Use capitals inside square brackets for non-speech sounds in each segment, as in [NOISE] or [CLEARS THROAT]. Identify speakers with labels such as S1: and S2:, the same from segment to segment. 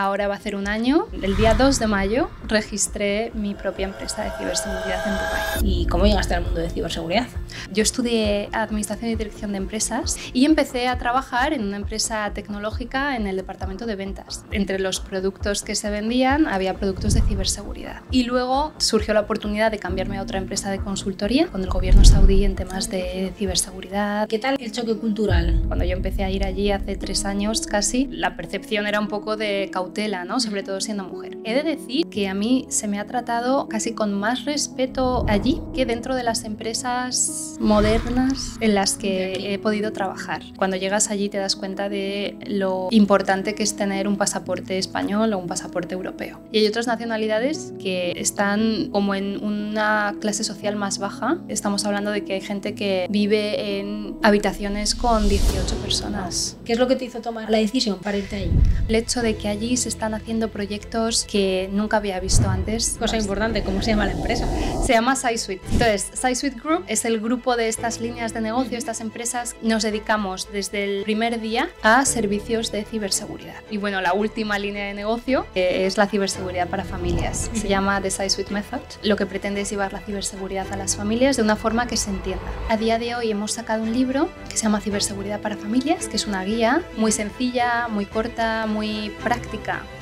S1: Ahora va a ser un año. El día 2 de mayo registré mi propia empresa de ciberseguridad en Dubai. ¿Y cómo llegaste al mundo de ciberseguridad? Yo estudié Administración y Dirección de Empresas y empecé a trabajar en una empresa tecnológica en el departamento de ventas. Entre los productos que se vendían había productos de ciberseguridad. Y luego surgió la oportunidad de cambiarme a otra empresa de consultoría con el gobierno saudí en temas de ciberseguridad. ¿Qué tal el choque cultural? Cuando yo empecé a ir allí hace tres años casi, la percepción era un poco de cautela ¿no? Sobre todo siendo mujer. He de decir que a mí se me ha tratado casi con más respeto allí que dentro de las empresas modernas en las que he podido trabajar. Cuando llegas allí te das cuenta de lo importante que es tener un pasaporte español o un pasaporte europeo. Y hay otras nacionalidades que están como en una clase social más baja. Estamos hablando de que hay gente que vive en habitaciones con 18 personas. ¿Qué es lo que te hizo tomar la decisión para irte allí? El hecho de que allí se están haciendo proyectos que nunca había visto antes. Cosa importante, ¿cómo se llama la empresa? Se llama SciSuite. Entonces, SciSuite Group es el grupo de estas líneas de negocio, estas empresas. Nos dedicamos desde el primer día a servicios de ciberseguridad. Y bueno, la última línea de negocio eh, es la ciberseguridad para familias. Se llama The SciSuite Method. Lo que pretende es llevar la ciberseguridad a las familias de una forma que se entienda. A día de hoy hemos sacado un libro que se llama Ciberseguridad para familias, que es una guía muy sencilla, muy corta, muy práctica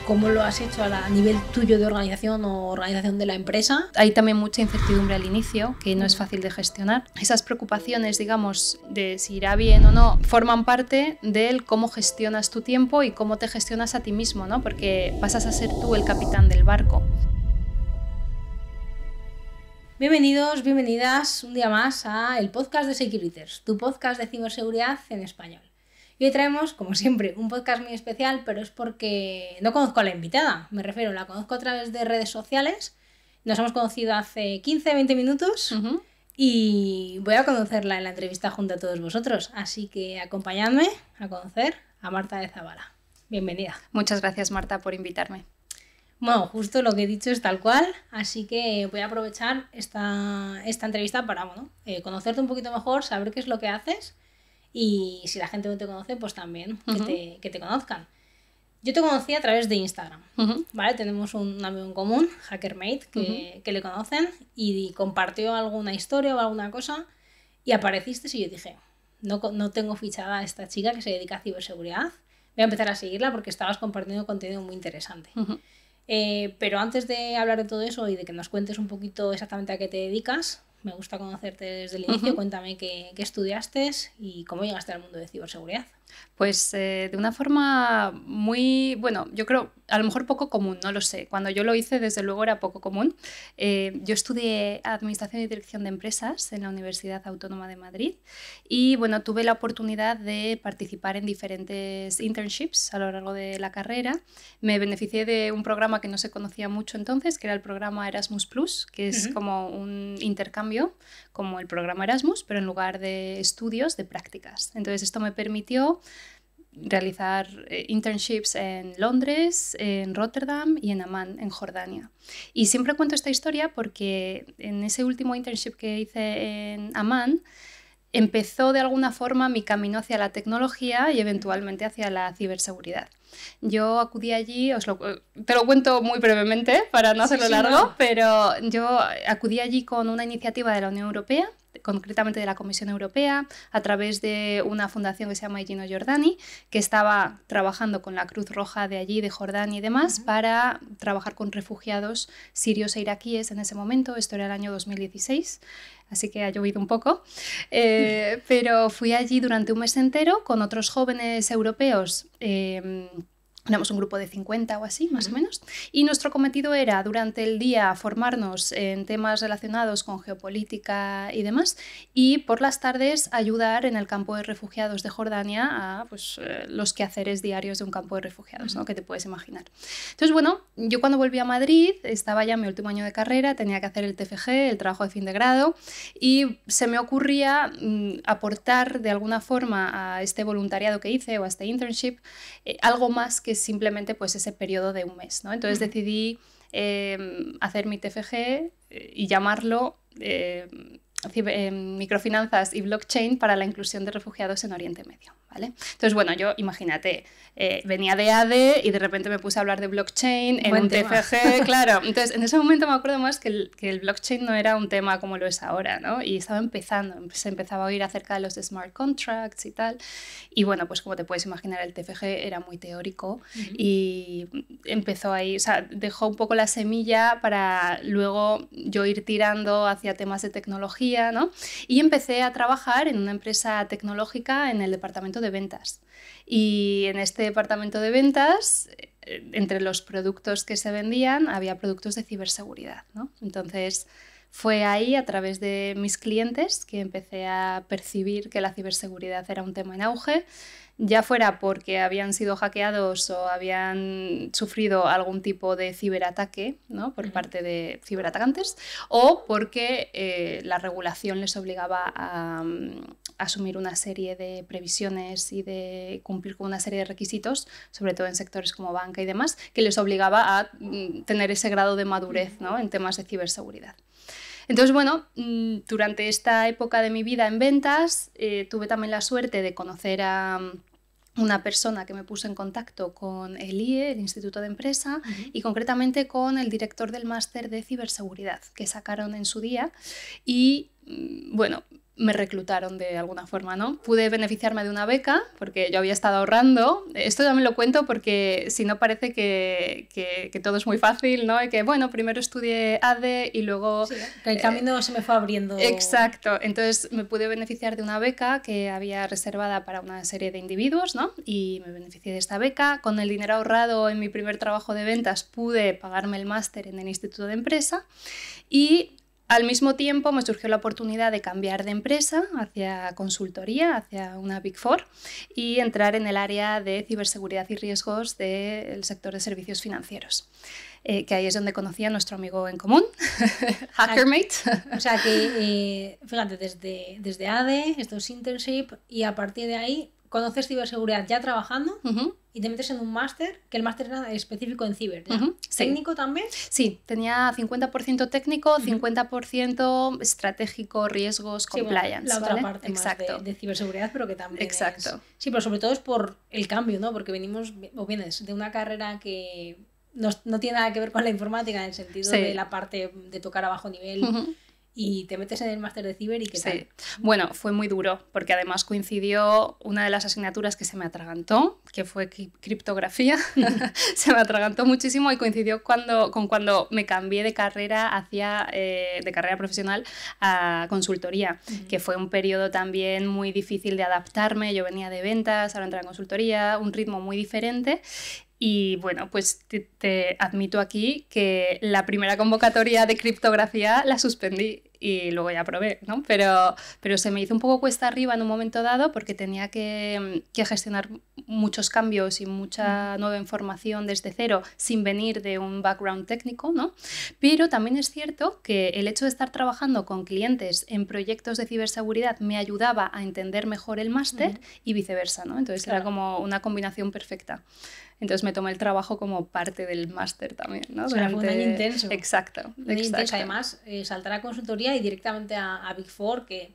S1: ¿Cómo lo has hecho a, nivel tuyo de organización o organización de la empresa? Hay también mucha incertidumbre al inicio, que no es fácil de gestionar. Esas preocupaciones, digamos, de si irá bien o no, forman parte del cómo gestionas tu tiempo y cómo te gestionas a ti mismo, Porque pasas a ser tú el capitán del barco.
S2: Bienvenidos, bienvenidas un día más a el podcast de Securiters, tu podcast de ciberseguridad en español. Y hoy traemos, como siempre, un podcast muy especial, pero es porque no conozco a la invitada, me refiero, la conozco a través de redes sociales. Nos hemos conocido hace 15, 20 minutos. Y voy a conocerla en la entrevista junto a todos vosotros, así que acompañadme a conocer a Marta de Zavala. Bienvenida. Muchas gracias Marta por invitarme. Bueno, justo lo que he dicho es tal cual, así que voy a aprovechar esta, esta entrevista para bueno, eh, conocerte un poquito mejor, saber qué es lo que haces y si la gente no te conoce, pues también que, te, que, te, conozcan. Yo te conocí a través de Instagram, ¿vale? Tenemos un amigo en común, Hackermate, que, que le conocen y, compartió alguna historia o alguna cosa y apareciste y yo dije, no, no tengo fichada a esta chica que se dedica a ciberseguridad, voy a empezar a seguirla porque estabas compartiendo contenido muy interesante. Eh, pero antes de hablar de todo eso y de que nos cuentes un poquito exactamente a qué te dedicas, me gusta conocerte desde el inicio. Cuéntame qué, qué estudiaste y cómo llegaste
S1: al mundo de ciberseguridad. Pues eh, de una forma muy, bueno, yo creo, a lo mejor poco común, no lo sé. Cuando yo lo hice, desde luego era poco común. Eh, yo estudié Administración y Dirección de Empresas en la Universidad Autónoma de Madrid y, bueno, tuve la oportunidad de participar en diferentes internships a lo largo de la carrera. Me beneficié de un programa que no se conocía mucho entonces, que era el programa Erasmus Plus, que es como un intercambio como el programa Erasmus, pero en lugar de estudios, de prácticas. Entonces esto me permitió realizar eh, internships en Londres, en Rotterdam y en Amman, en Jordania. Y siempre cuento esta historia porque en ese último internship que hice en Amman, empezó de alguna forma mi camino hacia la tecnología y eventualmente hacia la ciberseguridad. Yo acudí allí, te lo cuento muy brevemente para no hacerlo largo, pero yo acudí allí con una iniciativa de la Unión Europea concretamente de la Comisión Europea, a través de una fundación que se llama Gino Jordani, que estaba trabajando con la Cruz Roja de allí, de Jordania y demás, para trabajar con refugiados sirios e iraquíes en ese momento, esto era el año 2016 así que ha llovido un poco. Eh, [LAUGHS] pero fui allí durante un mes entero con otros jóvenes europeos. Eh, Éramos un grupo de 50 o así, más o menos. Y nuestro cometido era durante el día formarnos en temas relacionados con geopolítica y demás, y por las tardes ayudar en el campo de refugiados de Jordania a pues, eh, los quehaceres diarios de un campo de refugiados, que te puedes imaginar. Entonces, bueno, yo cuando volví a Madrid, estaba ya en mi último año de carrera, tenía que hacer el TFG, el trabajo de fin de grado, y se me ocurría mm, aportar de alguna forma a este voluntariado que hice o a este internship eh, algo más que simplemente pues ese periodo de un mes, ¿no? Entonces decidí em, hacer mi TFG eh, y llamarlo em, eh, microfinanzas y blockchain para la inclusión de refugiados en Oriente Medio. ¿vale? Entonces, bueno, yo imagínate, eh, venía de ADE y de repente me puse a hablar de blockchain en un TFG, [LAUGHS] claro. Entonces, en ese momento me acuerdo más que el, blockchain no era un tema como lo es ahora, ¿no? Y estaba empezando, pues, se empezaba a oír acerca de los smart contracts y tal. Y bueno, pues como te puedes imaginar, el TFG era muy teórico y empezó ahí, o sea, dejó un poco la semilla para luego yo ir tirando hacia temas de tecnología y empecé a trabajar en una empresa tecnológica en el departamento de ventas. Y en este departamento de ventas eh, entre los productos que se vendían había productos de ciberseguridad, Entonces, fue ahí, a través de mis clientes, que empecé a percibir que la ciberseguridad era un tema en auge, ya fuera porque habían sido hackeados o habían sufrido algún tipo de ciberataque por parte de ciberatacantes, o porque eh, la regulación les obligaba a, mm, asumir una serie de previsiones y de cumplir con una serie de requisitos, sobre todo en sectores como banca y demás, que les obligaba a mm, tener ese grado de madurez ¿no? en temas de ciberseguridad. Entonces, bueno, mm, durante esta época de mi vida en ventas, eh, tuve también la suerte de conocer a mm, una persona que me puso en contacto con el IE, el Instituto de Empresa, y concretamente con el director del máster de ciberseguridad que sacaron en su día. Y mm, bueno, me reclutaron de alguna forma, ¿no? Pude beneficiarme de una beca porque yo había estado ahorrando. Esto también lo cuento porque si no parece que, todo es muy fácil, ¿no? Y que, bueno, primero estudié ADE y luego... el camino se me fue abriendo. Exacto. Entonces me pude beneficiar de una beca que había reservada para una serie de individuos, ¿no? Y me beneficié de esta beca. Con el dinero ahorrado en mi primer trabajo de ventas pude pagarme el máster en el Instituto de Empresa y al mismo tiempo me surgió la oportunidad de cambiar de empresa hacia consultoría, hacia una Big Four y entrar en el área de ciberseguridad y riesgos del sector de servicios financieros. Eh, que ahí es donde conocí a nuestro amigo en común, [LAUGHS] Hackermate. O sea que,
S2: eh, fíjate, desde, desde ADE, esto es internship, y a partir de ahí conoces ciberseguridad ya trabajando y te metes en un máster, que el máster era específico en ciber. ¿Técnico
S1: también? Sí, tenía 50% técnico, 50% estratégico, riesgos, compliance. la otra parte Exacto. de, de, ciberseguridad, pero que también.
S2: Exacto. Sí, pero sobre todo es por el cambio, ¿no? Porque venimos, o vienes de una carrera que no, no tiene nada que ver con la informática en el sentido de la parte de tocar a bajo nivel
S1: y te metes en el máster de ciber y qué sí. tal. Bueno, fue muy duro porque además coincidió una de las asignaturas que se me atragantó, que fue criptografía. [LAUGHS] se me atragantó muchísimo y coincidió cuando, con cuando me cambié de carrera hacia eh, de carrera profesional a consultoría, que fue un periodo también muy difícil de adaptarme. Yo venía de ventas, ahora entré en consultoría, un ritmo muy diferente y bueno, pues te, admito aquí que la primera convocatoria de criptografía la suspendí y luego ya probé, ¿no? Pero, pero se me hizo un poco cuesta arriba en un momento dado porque tenía que, gestionar muchos cambios y mucha mm. nueva información desde cero sin venir de un background técnico, ¿no? Pero también es cierto que el hecho de estar trabajando con clientes en proyectos de ciberseguridad me ayudaba a entender mejor el máster mm. y viceversa, ¿no? Entonces era como una combinación perfecta. Entonces me tomé el trabajo como parte del máster también, ¿no? O fue un año intenso. Exacto. Un año intenso. Además,
S2: eh, saltar a consultoría y directamente a, Big Four, que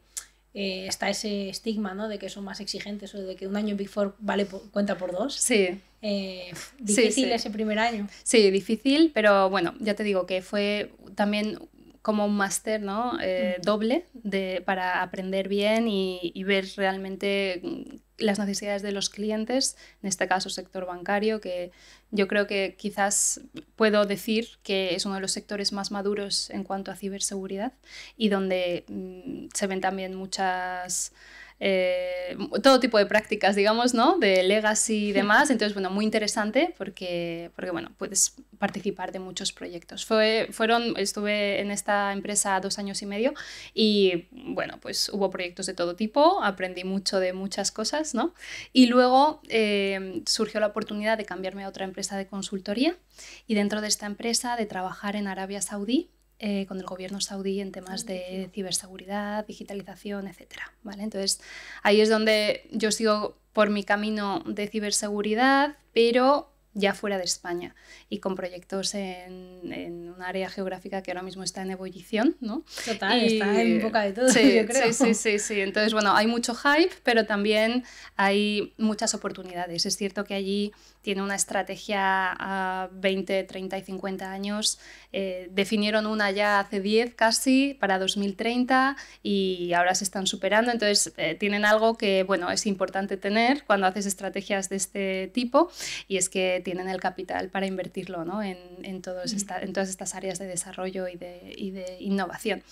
S2: eh, está ese estigma, ¿no? De que son más exigentes
S1: o de que un año en Big Four vale cuenta por dos. Sí. Eh, difícil ese primer año. Sí, difícil, pero bueno, ya te digo que fue también como un máster ¿no? doble de, para aprender bien y, y, ver realmente las necesidades de los clientes, en este caso sector bancario, que yo creo que quizás puedo decir que es uno de los sectores más maduros en cuanto a ciberseguridad y donde mm, se ven también muchas eh, todo tipo de prácticas, digamos, ¿no? De legacy y demás. Entonces, bueno, muy interesante porque, porque bueno, puedes participar de muchos proyectos. fueron, estuve en esta empresa dos años y medio y, bueno, pues hubo proyectos de todo tipo, aprendí mucho de muchas cosas, ¿no? Y luego em, surgió la oportunidad de cambiarme a otra empresa de consultoría y dentro de esta empresa de trabajar en Arabia Saudí eh, con el gobierno saudí en temas ah, de ciberseguridad, digitalización, etcétera ¿vale? Entonces, ahí es donde yo sigo por mi camino de ciberseguridad, pero ya fuera de España y con proyectos en, un área geográfica que ahora mismo está en ebullición, ¿no? Total, está en boca de todo [LAUGHS] yo creo. Sí, sí, sí, sí, Entonces, bueno, hay mucho hype, pero también hay muchas oportunidades. Es cierto que allí tiene una estrategia a 20, 30 y 50 años. Eh, definieron una ya hace 10 casi para 2030 y ahora se están superando. Entonces eh, tienen algo que bueno, es importante tener cuando haces estrategias de este tipo y es que tienen el capital para invertirlo ¿no? en, en, todos en, todas estas áreas de desarrollo y de, y de, innovación.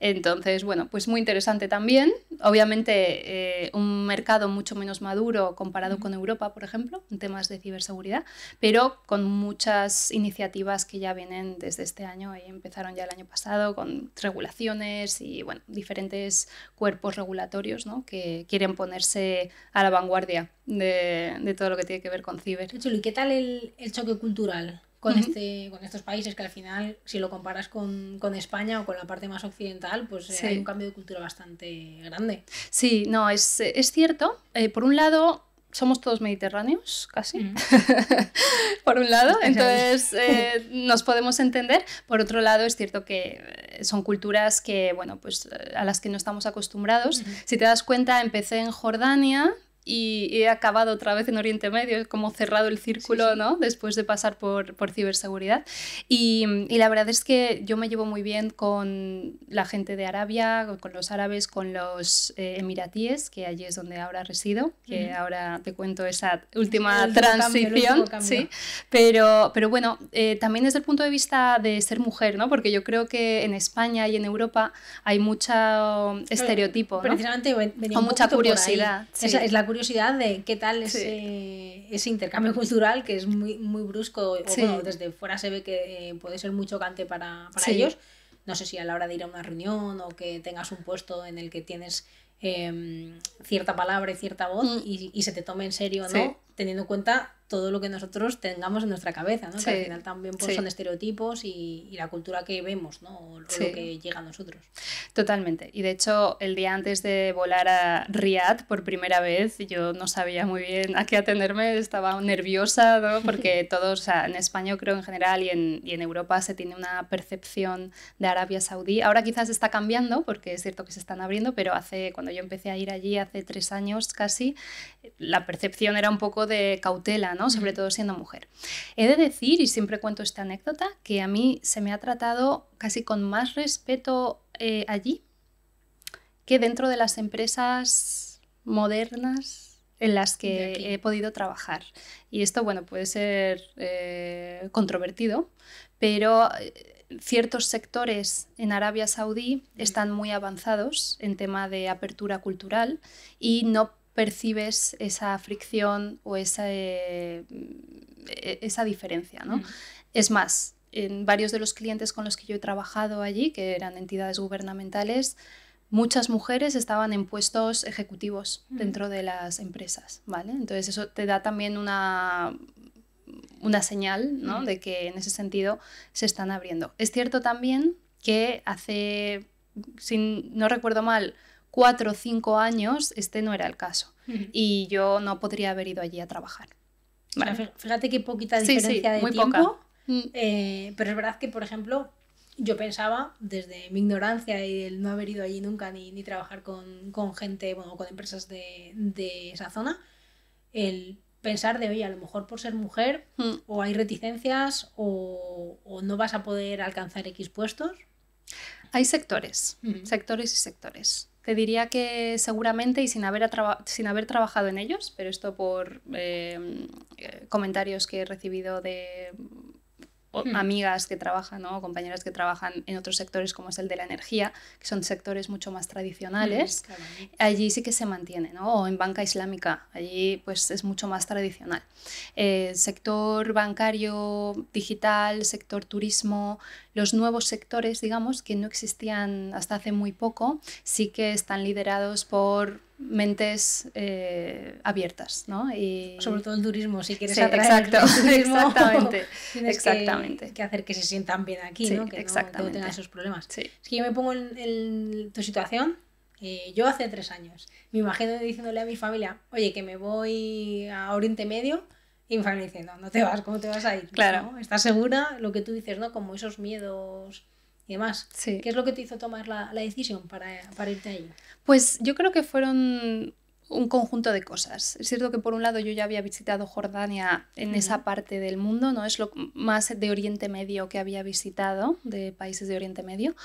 S1: Entonces, bueno, pues muy interesante también. Obviamente eh, un mercado mucho menos maduro comparado con Europa, por ejemplo, en temas de ciber seguridad, pero con muchas iniciativas que ya vienen desde este año y empezaron ya el año pasado con regulaciones y bueno, diferentes cuerpos regulatorios que quieren ponerse a la vanguardia de, todo lo que tiene que ver con ciber. ¿y qué tal el, choque cultural?
S2: con, este, con estos países que al final, si lo comparas con, España o con la parte más occidental,
S1: pues eh, hay un cambio de cultura bastante grande. Sí, no, es, cierto. Eh, por un lado, somos todos mediterráneos, casi, mm. [LAUGHS] por un lado, entonces [LAUGHS] eh, nos podemos entender. Por otro lado, es cierto que eh, son culturas que, bueno, pues a las que no estamos acostumbrados. Si te das cuenta, empecé en Jordania, y he acabado otra vez en Oriente Medio, como cerrado el círculo, ¿no? Después de pasar por, por ciberseguridad. Y, la verdad es que yo me llevo muy bien con la gente de Arabia, con los árabes, con los eh, emiratíes, que allí es donde ahora resido, que ahora te cuento esa última transición. sí. Pero, pero bueno, eh, también desde el punto de vista de ser mujer, ¿no? Porque yo creo que en España y en Europa hay mucho estereotipo. ¿no? Precisamente
S2: mucha curiosidad. es la curiosidad de qué tal ese ese intercambio cultural que es muy, muy brusco. O, desde fuera se ve que eh, puede ser muy chocante para, ellos. No sé si a la hora de ir a una reunión o que tengas un puesto en el que tienes em, cierta palabra y cierta voz mm. y, se te tome en serio, ¿no? Teniendo en cuenta todo lo que nosotros tengamos en nuestra cabeza, ¿no? Que al final también pues, son estereotipos y, y, la cultura que vemos, ¿no? O, lo que llega a nosotros.
S1: Totalmente. Y de hecho, el día antes de volar a Riyadh por primera vez, yo no sabía muy bien a qué atenderme, estaba nerviosa, ¿no? Porque [LAUGHS] todos, o sea, en España creo en general y en, y en Europa se tiene una percepción de Arabia Saudí. Ahora quizás está cambiando, porque es cierto que se están abriendo, pero hace, cuando yo empecé a ir allí hace tres años casi, la percepción era un poco de cautela, sobre todo siendo mujer. He de decir, y siempre cuento esta anécdota, que a mí se me ha tratado casi con más respeto eh, allí que dentro de las empresas modernas en las que he podido trabajar. Y esto, bueno, puede ser eh, controvertido, pero eh, ciertos sectores en Arabia Saudí están muy avanzados en tema de apertura cultural y no percibes esa fricción o esa, eh, e-, esa diferencia. ¿no? Mm. Es más, en varios de los clientes con los que yo he trabajado allí, que eran entidades gubernamentales, muchas mujeres estaban en puestos ejecutivos mm. dentro de las empresas, ¿vale? Entonces eso te da también una, una señal, mm. De que en ese sentido se están abriendo. Es cierto también que hace, si no recuerdo mal, cuatro o cinco años, este no era el caso. Y yo no podría haber ido allí a trabajar. fíjate qué poquita diferencia de tiempo.
S2: Mm. Mm. Eh, pero es verdad que, por ejemplo, yo pensaba, desde mi ignorancia y el no haber ido allí nunca ni, trabajar con, gente, bueno, con empresas de, esa zona, el pensar de, oye, a lo mejor por ser mujer mm. o hay reticencias
S1: o, no vas a poder alcanzar X puestos. Hay sectores, sectores y sectores. Te diría que seguramente y sin haber, sin haber trabajado en ellos, pero esto por em, eh, comentarios que he recibido de hmm. amigas que trabajan o compañeras que trabajan en otros sectores como es el de la energía, que son sectores mucho más tradicionales, hmm, allí sí que se mantiene, ¿no? o en banca islámica, allí pues es mucho más tradicional. Eh, sector bancario, digital, sector turismo, los nuevos sectores, digamos, que no existían hasta hace muy poco, sí que están liderados por mentes eh, abiertas, ¿no? Y... Sobre todo el turismo, si quieres atraer exacto, [LAUGHS] turismo, exactamente, [LAUGHS] exactamente.
S2: Que, hacer que se sientan bien aquí, Que no tengan esos problemas. yo me pongo en, tu situación, eh, yo hace tres años, me imagino diciéndole a mi familia, oye, que me voy a Oriente Medio, y no, te vas, ¿cómo te vas a ir? Claro. ¿Estás segura? Lo que tú dices, ¿no? Como esos miedos y demás. Sí. ¿Qué es lo que te hizo tomar la, decisión
S1: para, para irte ahí Pues yo creo que fueron un conjunto de cosas. Es cierto que por un lado yo ya había visitado Jordania en esa parte del mundo, no es lo más de Oriente Medio que había visitado, de países de Oriente Medio,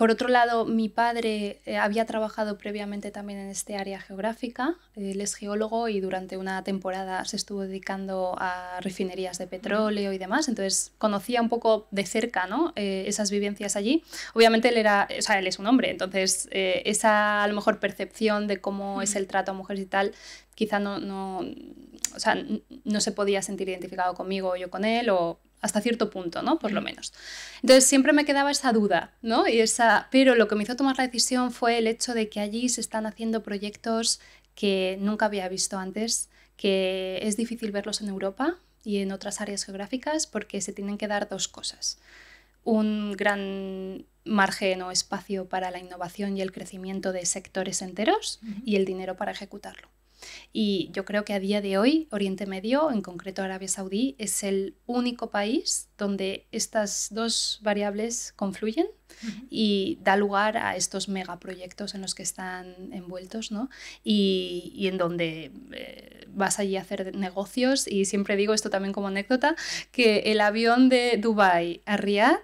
S1: por otro lado, mi padre eh, había trabajado previamente también en este área geográfica. Él es geólogo y durante una temporada se estuvo dedicando a refinerías de petróleo y demás. Entonces conocía un poco de cerca ¿no? Eh, esas vivencias allí. Obviamente él, era, o él es un hombre, entonces eh, esa a lo mejor percepción de cómo es el trato a mujeres y tal quizá no, no, sea, no se podía sentir identificado conmigo o yo con él o hasta cierto punto, ¿no? Por lo mm. menos. Entonces siempre me quedaba esa duda, Y esa, pero lo que me hizo tomar la decisión fue el hecho de que allí se están haciendo proyectos que nunca había visto antes, que es difícil verlos en Europa y en otras áreas geográficas porque se tienen que dar dos cosas. Un gran margen o espacio para la innovación y el crecimiento de sectores enteros y el dinero para ejecutarlo. Y yo creo que a día de hoy Oriente Medio, en concreto Arabia Saudí, es el único país donde estas dos variables confluyen y da lugar a estos megaproyectos en los que están envueltos, Y, en donde eh, vas allí a hacer negocios y siempre digo esto también como anécdota, que el avión de Dubai a Riyadh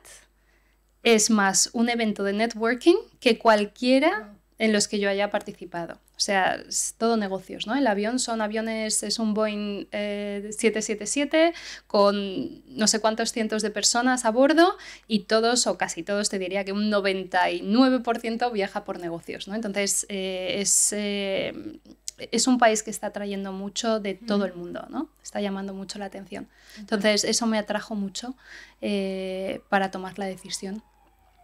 S1: es más un evento de networking que cualquiera en los que yo haya participado. O sea, todo negocios, ¿no? El avión son aviones, es un Boeing 777 eh, con no sé cuántos cientos de personas a bordo y todos o casi todos, te diría que un 99% viaja por negocios, ¿no? Entonces, eh, es... Eh, es un país que está atrayendo mucho de todo el mundo, ¿no? Está llamando mucho la atención. Entonces, eso me atrajo mucho para tomar la decisión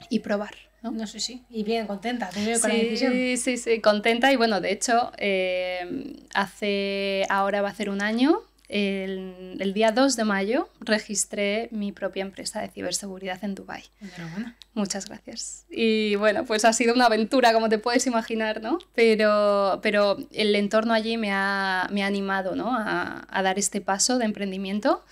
S1: y probar. ¿no? No sé, sí, Y bien, contenta, te sí, con decisión. Sí, sí, sí, contenta. Y bueno, de hecho, eh, hace, ahora va a ser un año, el, día 2 de mayo, registré mi propia empresa de ciberseguridad en Dubái. Muchas gracias. Y bueno, pues ha sido una aventura, como te puedes imaginar, ¿no? Pero, pero el entorno allí me ha, animado, ¿no? A, dar este paso de emprendimiento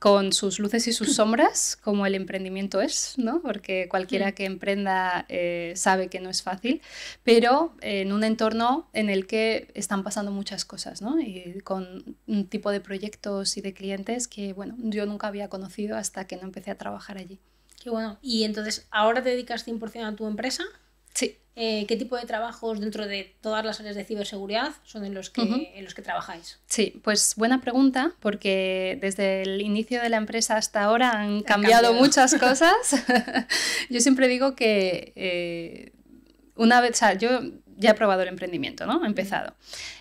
S1: con sus luces y sus [LAUGHS] sombras, como el emprendimiento es, ¿no? porque cualquiera que emprenda eh, sabe que no es fácil, pero en un entorno en el que están pasando muchas cosas, ¿no? y con un tipo de proyectos y de clientes que bueno, yo nunca había conocido hasta que no empecé a trabajar allí.
S2: Qué bueno. ¿Y entonces ahora te dedicas 100% a tu empresa? Sí. Eh, ¿Qué tipo de trabajos dentro de todas las áreas de ciberseguridad son en los, que, en los que trabajáis?
S1: Sí, pues buena pregunta, porque desde el inicio de la empresa hasta ahora han cambiado, muchas [LAUGHS] cosas. [LAUGHS] yo siempre digo que eh, una vez, o sea, yo ya he probado el emprendimiento, ¿no? He empezado.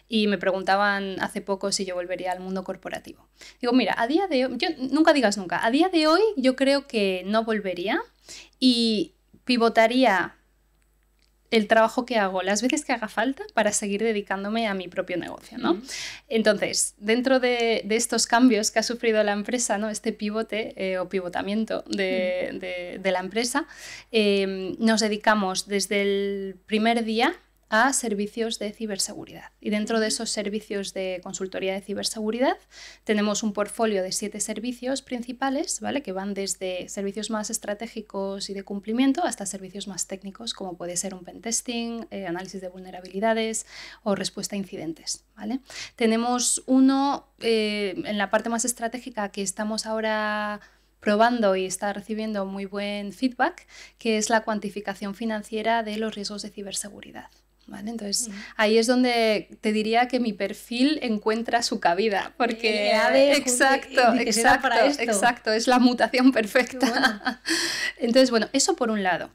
S1: Y me preguntaban hace poco si yo volvería al mundo corporativo. Digo, mira, a día de hoy, yo, nunca digas nunca, a día de hoy yo creo que no volvería y pivotaría el trabajo que hago las veces que haga falta para seguir dedicándome a mi propio negocio, Entonces, dentro de, estos cambios que ha sufrido la empresa, ¿no? Este pivote eh, o pivotamiento de, la empresa, eh, nos dedicamos desde el primer día a servicios de ciberseguridad. Y dentro de esos servicios de consultoría de ciberseguridad tenemos un portfolio de siete servicios principales, ¿vale? que van desde servicios más estratégicos y de cumplimiento hasta servicios más técnicos, como puede ser un pen testing, eh, análisis de vulnerabilidades o respuesta a incidentes. ¿vale? Tenemos uno eh, en la parte más estratégica que estamos ahora probando y está recibiendo muy buen feedback, que es la cuantificación financiera de los riesgos de ciberseguridad. ¿vale? Entonces, ahí es donde te diría que mi perfil encuentra su cabida, porque... exacto, exacto, exacto, es la mutación perfecta. [LAUGHS] Entonces, bueno, eso por un lado.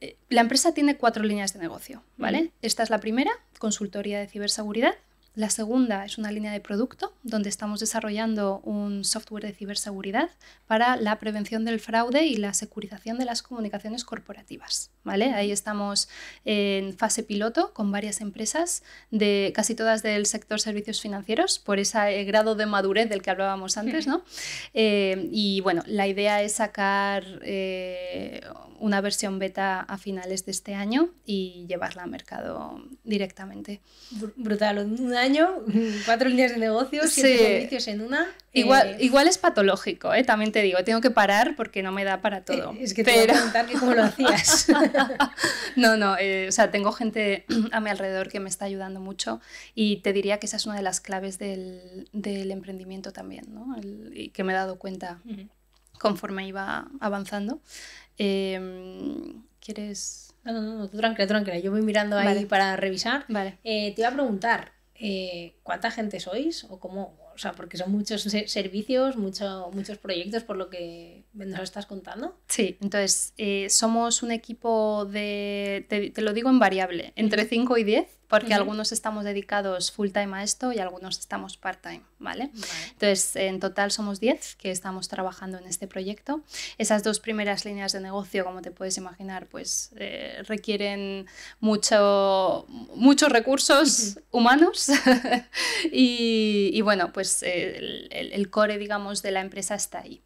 S1: Eh, la empresa tiene cuatro líneas de negocio, ¿vale? Esta es la primera, consultoría de ciberseguridad. La segunda es una línea de producto donde estamos desarrollando un software de ciberseguridad para la prevención del fraude y la securización de las comunicaciones corporativas. ¿vale? Ahí estamos en fase piloto con varias empresas, de, casi todas del sector servicios financieros, por ese grado de madurez del que hablábamos antes. ¿no? Eh, y bueno, la idea es sacar eh, una versión beta a finales de este año y llevarla al mercado directamente. Brutal, año, [LAUGHS] cuatro líneas de negocios, siete servicios
S2: en una. Igual, eh,
S1: igual es patológico, eh, también te digo, tengo que parar porque no me da para eh, todo. es que te a preguntar cómo lo hacías. [LAUGHS] no, no, o sea, tengo gente [CLEARS THROAT] a mi alrededor que me está ayudando mucho y te diría que esa es una de las claves del, emprendimiento también, ¿no? y que me he dado cuenta conforme iba avanzando. Em, ¿Quieres...? No, no, no,
S2: tranquila, tranquila. Yo voy mirando ahí para revisar. Vale. te iba a preguntar, eh, cuánta gente sois o cómo, o sea, porque son muchos servicios, muchos proyectos por lo que
S1: nos estás contando. Sí, entonces eh, somos un equipo de, te, lo digo en variable, entre 5 y 10, porque algunos estamos dedicados full time a esto y algunos estamos part time. ¿vale? Entonces, en total somos 10 que estamos trabajando en este proyecto. Esas dos primeras líneas de negocio, como te puedes imaginar, pues eh, requieren mucho, muchos recursos humanos [LAUGHS] y, bueno, pues el, core, digamos, de la empresa está ahí.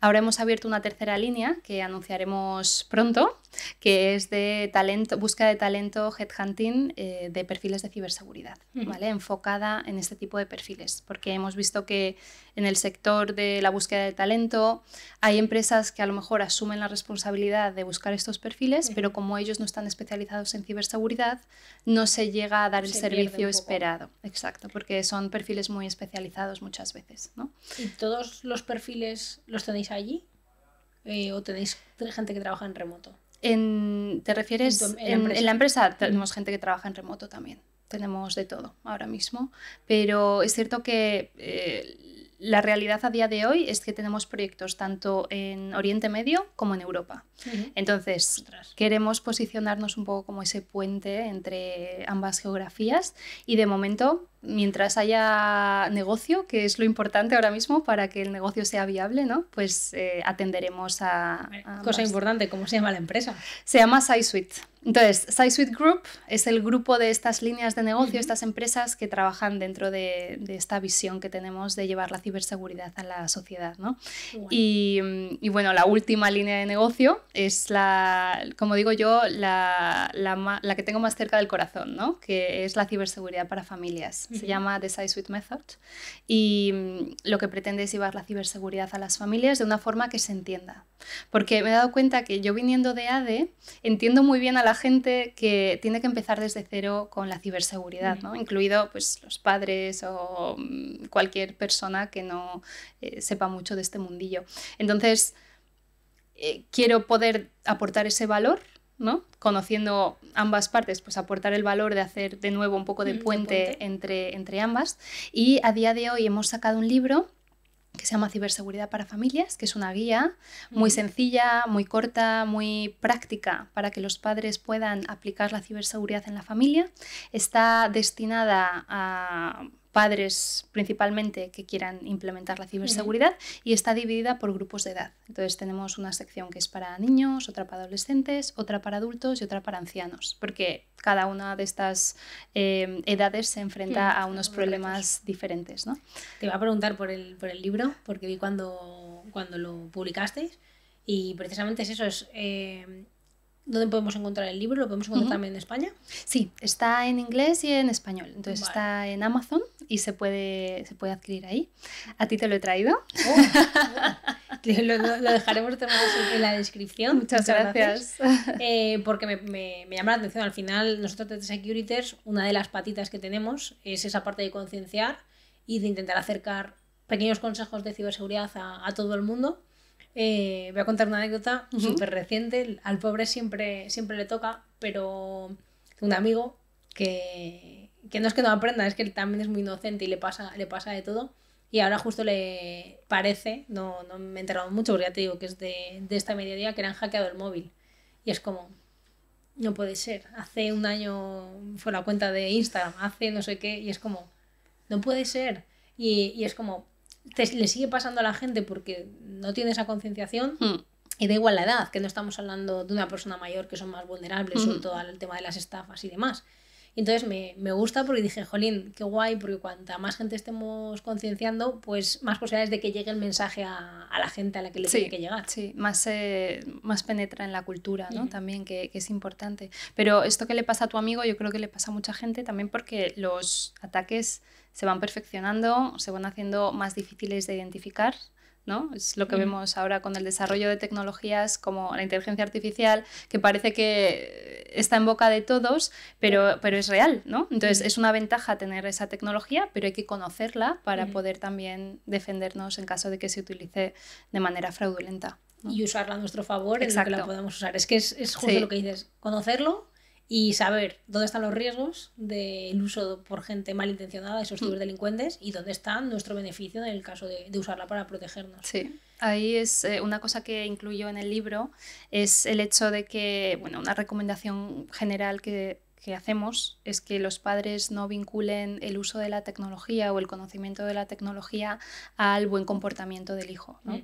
S1: Ahora hemos abierto una tercera línea que anunciaremos pronto, que es de talento, búsqueda de talento, headhunting eh, de perfiles de ciberseguridad, ¿vale? Enfocada en este tipo de perfiles, porque Hemos visto que en el sector de la búsqueda de talento hay empresas que a lo mejor asumen la responsabilidad de buscar estos perfiles, pero como ellos no están especializados en ciberseguridad, no se llega a dar el servicio esperado. Exacto, porque son perfiles muy especializados muchas veces.
S2: ¿Y todos los perfiles los tenéis allí?
S1: Eh, ¿O tenéis gente que trabaja en remoto? ¿Te refieres en em, la empresa? Tenemos gente que trabaja en remoto también tenemos de todo ahora mismo, pero es cierto que eh, la realidad a día de hoy es que tenemos proyectos tanto en Oriente Medio como en Europa. Entonces, queremos posicionarnos un poco como ese puente entre ambas geografías y de momento mientras haya negocio, que es lo importante ahora mismo para que el negocio sea viable, ¿no? Pues eh, atenderemos a, Cosa importante, ¿cómo se llama la empresa? Se llama SciSuite. Entonces, SciSuite Group es el grupo de estas líneas de negocio, estas empresas que trabajan dentro de, esta visión que tenemos de llevar la ciberseguridad a la sociedad, Y, bueno, la última línea de negocio es la, como digo yo, la, la que tengo más cerca del corazón, ¿no? Que es la ciberseguridad para familias se llama The with Method, y mm, lo que pretende es llevar la ciberseguridad a las familias de una forma que se entienda. Porque me he dado cuenta que yo viniendo de ADE entiendo muy bien a la gente que tiene que empezar desde cero con la ciberseguridad, ¿no? incluido pues, los padres o mm, cualquier persona que no eh, sepa mucho de este mundillo. Entonces, eh, quiero poder aportar ese valor Conociendo ambas partes, pues aportar el valor de hacer de nuevo un poco de mm, puente, Entre, entre ambas. Y a día de hoy hemos sacado un libro que se llama Ciberseguridad para Familias, que es una guía muy mm. sencilla, muy corta, muy práctica para que los padres puedan aplicar la ciberseguridad en la familia. Está destinada a padres principalmente que quieran implementar la ciberseguridad y está dividida por grupos de edad. Entonces tenemos una sección que es para niños, otra para adolescentes, otra para adultos y otra para ancianos, porque cada una de estas eh, edades se enfrenta hmm. a unos problemas diferentes. ¿no? Te iba a preguntar por el, por el libro, porque vi cuando, cuando lo publicasteis y precisamente es eso, es... Eh, ¿Dónde podemos encontrar el libro? ¿Lo podemos encontrar también en España? Sí, está en inglés y en español. Entonces está en Amazon y se puede, se puede adquirir ahí. A ti te lo he traído. Oh. [LAUGHS] lo, dejaremos en la descripción. Muchas, gracias.
S2: Eh, porque me, llama la atención. Al final, nosotros de Securities, una de las patitas que tenemos es esa parte de concienciar y de intentar acercar pequeños consejos de ciberseguridad a todo el mundo eh, voy a contar una anécdota súper reciente. Al pobre siempre, siempre le toca, pero un amigo que, no es que no aprenda, es que él también es muy inocente y le pasa, le pasa de todo. Y ahora justo le parece, no, me he enterado mucho, porque ya te digo que es de, de esta mediodía, que le han hackeado el móvil. Y es como, no puede ser. Hace un año fue la cuenta de Instagram, hace no sé qué, y es como, no puede ser. y es como, te, le sigue pasando a la gente porque no tiene esa concienciación. Hmm. Y da igual la edad, que no estamos hablando de una persona mayor que son más vulnerables, hmm. sobre todo al tema de las estafas y demás. Entonces me, me, gusta porque dije, jolín, qué guay, porque cuanta más gente
S1: estemos concienciando, pues más posibilidades de que llegue el mensaje a, a la gente a la que le tiene que llegar. Sí, más, eh, más penetra en la cultura, ¿no? También, que, que, es importante. Pero esto que le pasa a tu amigo, yo creo que le pasa a mucha gente también porque los ataques se van perfeccionando, se van haciendo más difíciles de identificar. Es lo que mm. vemos ahora con el desarrollo de tecnologías como la inteligencia artificial, que parece que está en boca de todos, pero, es real, Entonces, mm. es una ventaja tener esa tecnología, pero hay que conocerla para mm. poder también defendernos en caso de que se utilice de manera fraudulenta. Y usarla a nuestro favor, en lo que la podamos usar. Es que es, justo lo que dices, conocerlo
S2: y saber dónde están los riesgos del uso por gente malintencionada de esos mm. delincuentes
S1: y dónde está nuestro beneficio en el caso de, usarla para protegernos. Sí. Ahí es eh, una cosa que incluyo en el libro, es el hecho de que, bueno, una recomendación general que que hacemos es que los padres no vinculen el uso de la tecnología o el conocimiento de la tecnología al buen comportamiento del hijo. Mm.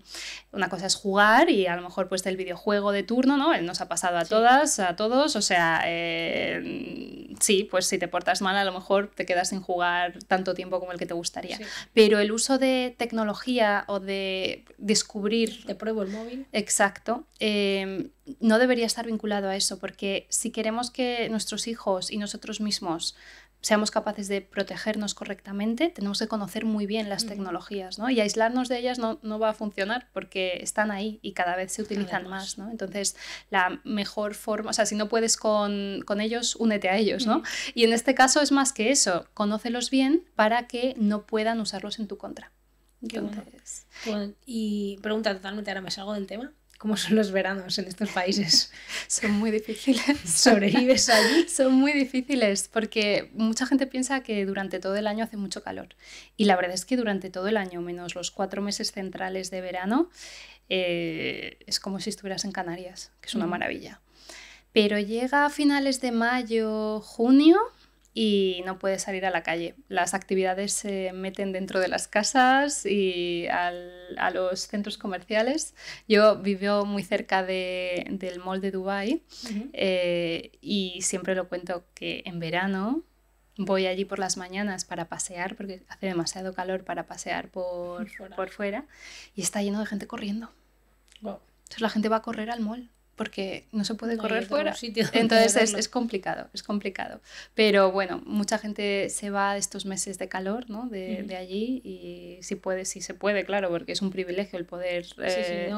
S1: Una cosa es jugar y a lo mejor pues el videojuego de turno, ¿no? Nos ha pasado a todas, a todos, o sea, eh, sí, pues si te portas mal a lo mejor te quedas sin jugar tanto tiempo como el que te gustaría. Pero el uso de tecnología o de descubrir... Te pruebo el móvil. Exacto. Em, no debería estar vinculado a eso, porque si queremos que nuestros hijos y nosotros mismos seamos capaces de protegernos correctamente, tenemos que conocer muy bien las tecnologías, ¿no? Y aislarnos de ellas no, va a funcionar porque están ahí y cada vez se utilizan más, ¿no? Entonces, la mejor forma, o sea, si no puedes con, ellos, únete a ellos, ¿no? Y en este caso es más que eso, conócelos bien para que no puedan usarlos en tu contra.
S2: Y pregunta totalmente, ahora me salgo del
S1: tema, cómo son los veranos en estos países. [LAUGHS] son muy difíciles. ¿Sobrevives allí? [LAUGHS] son muy difíciles porque mucha gente piensa que durante todo el año hace mucho calor. Y la verdad es que durante todo el año, menos los cuatro meses centrales de verano, eh, es como si estuvieras en Canarias, que es una mm. maravilla. Pero llega a finales de mayo, junio y no puede salir a la calle. Las actividades se meten dentro de las casas y a los centros comerciales. Yo vivo muy cerca del mall de Dubai eh, y siempre lo cuento que en verano voy allí por las mañanas para pasear, porque hace demasiado calor para pasear por fuera, por fuera y está lleno de gente corriendo. Entonces la gente va a correr al mall porque no se puede correr fuera. [LAUGHS] Entonces es, complicado, es complicado. Pero bueno, mucha gente se va estos meses de calor ¿no? de, allí y si puede, si se puede, claro, porque es un privilegio el poder eh,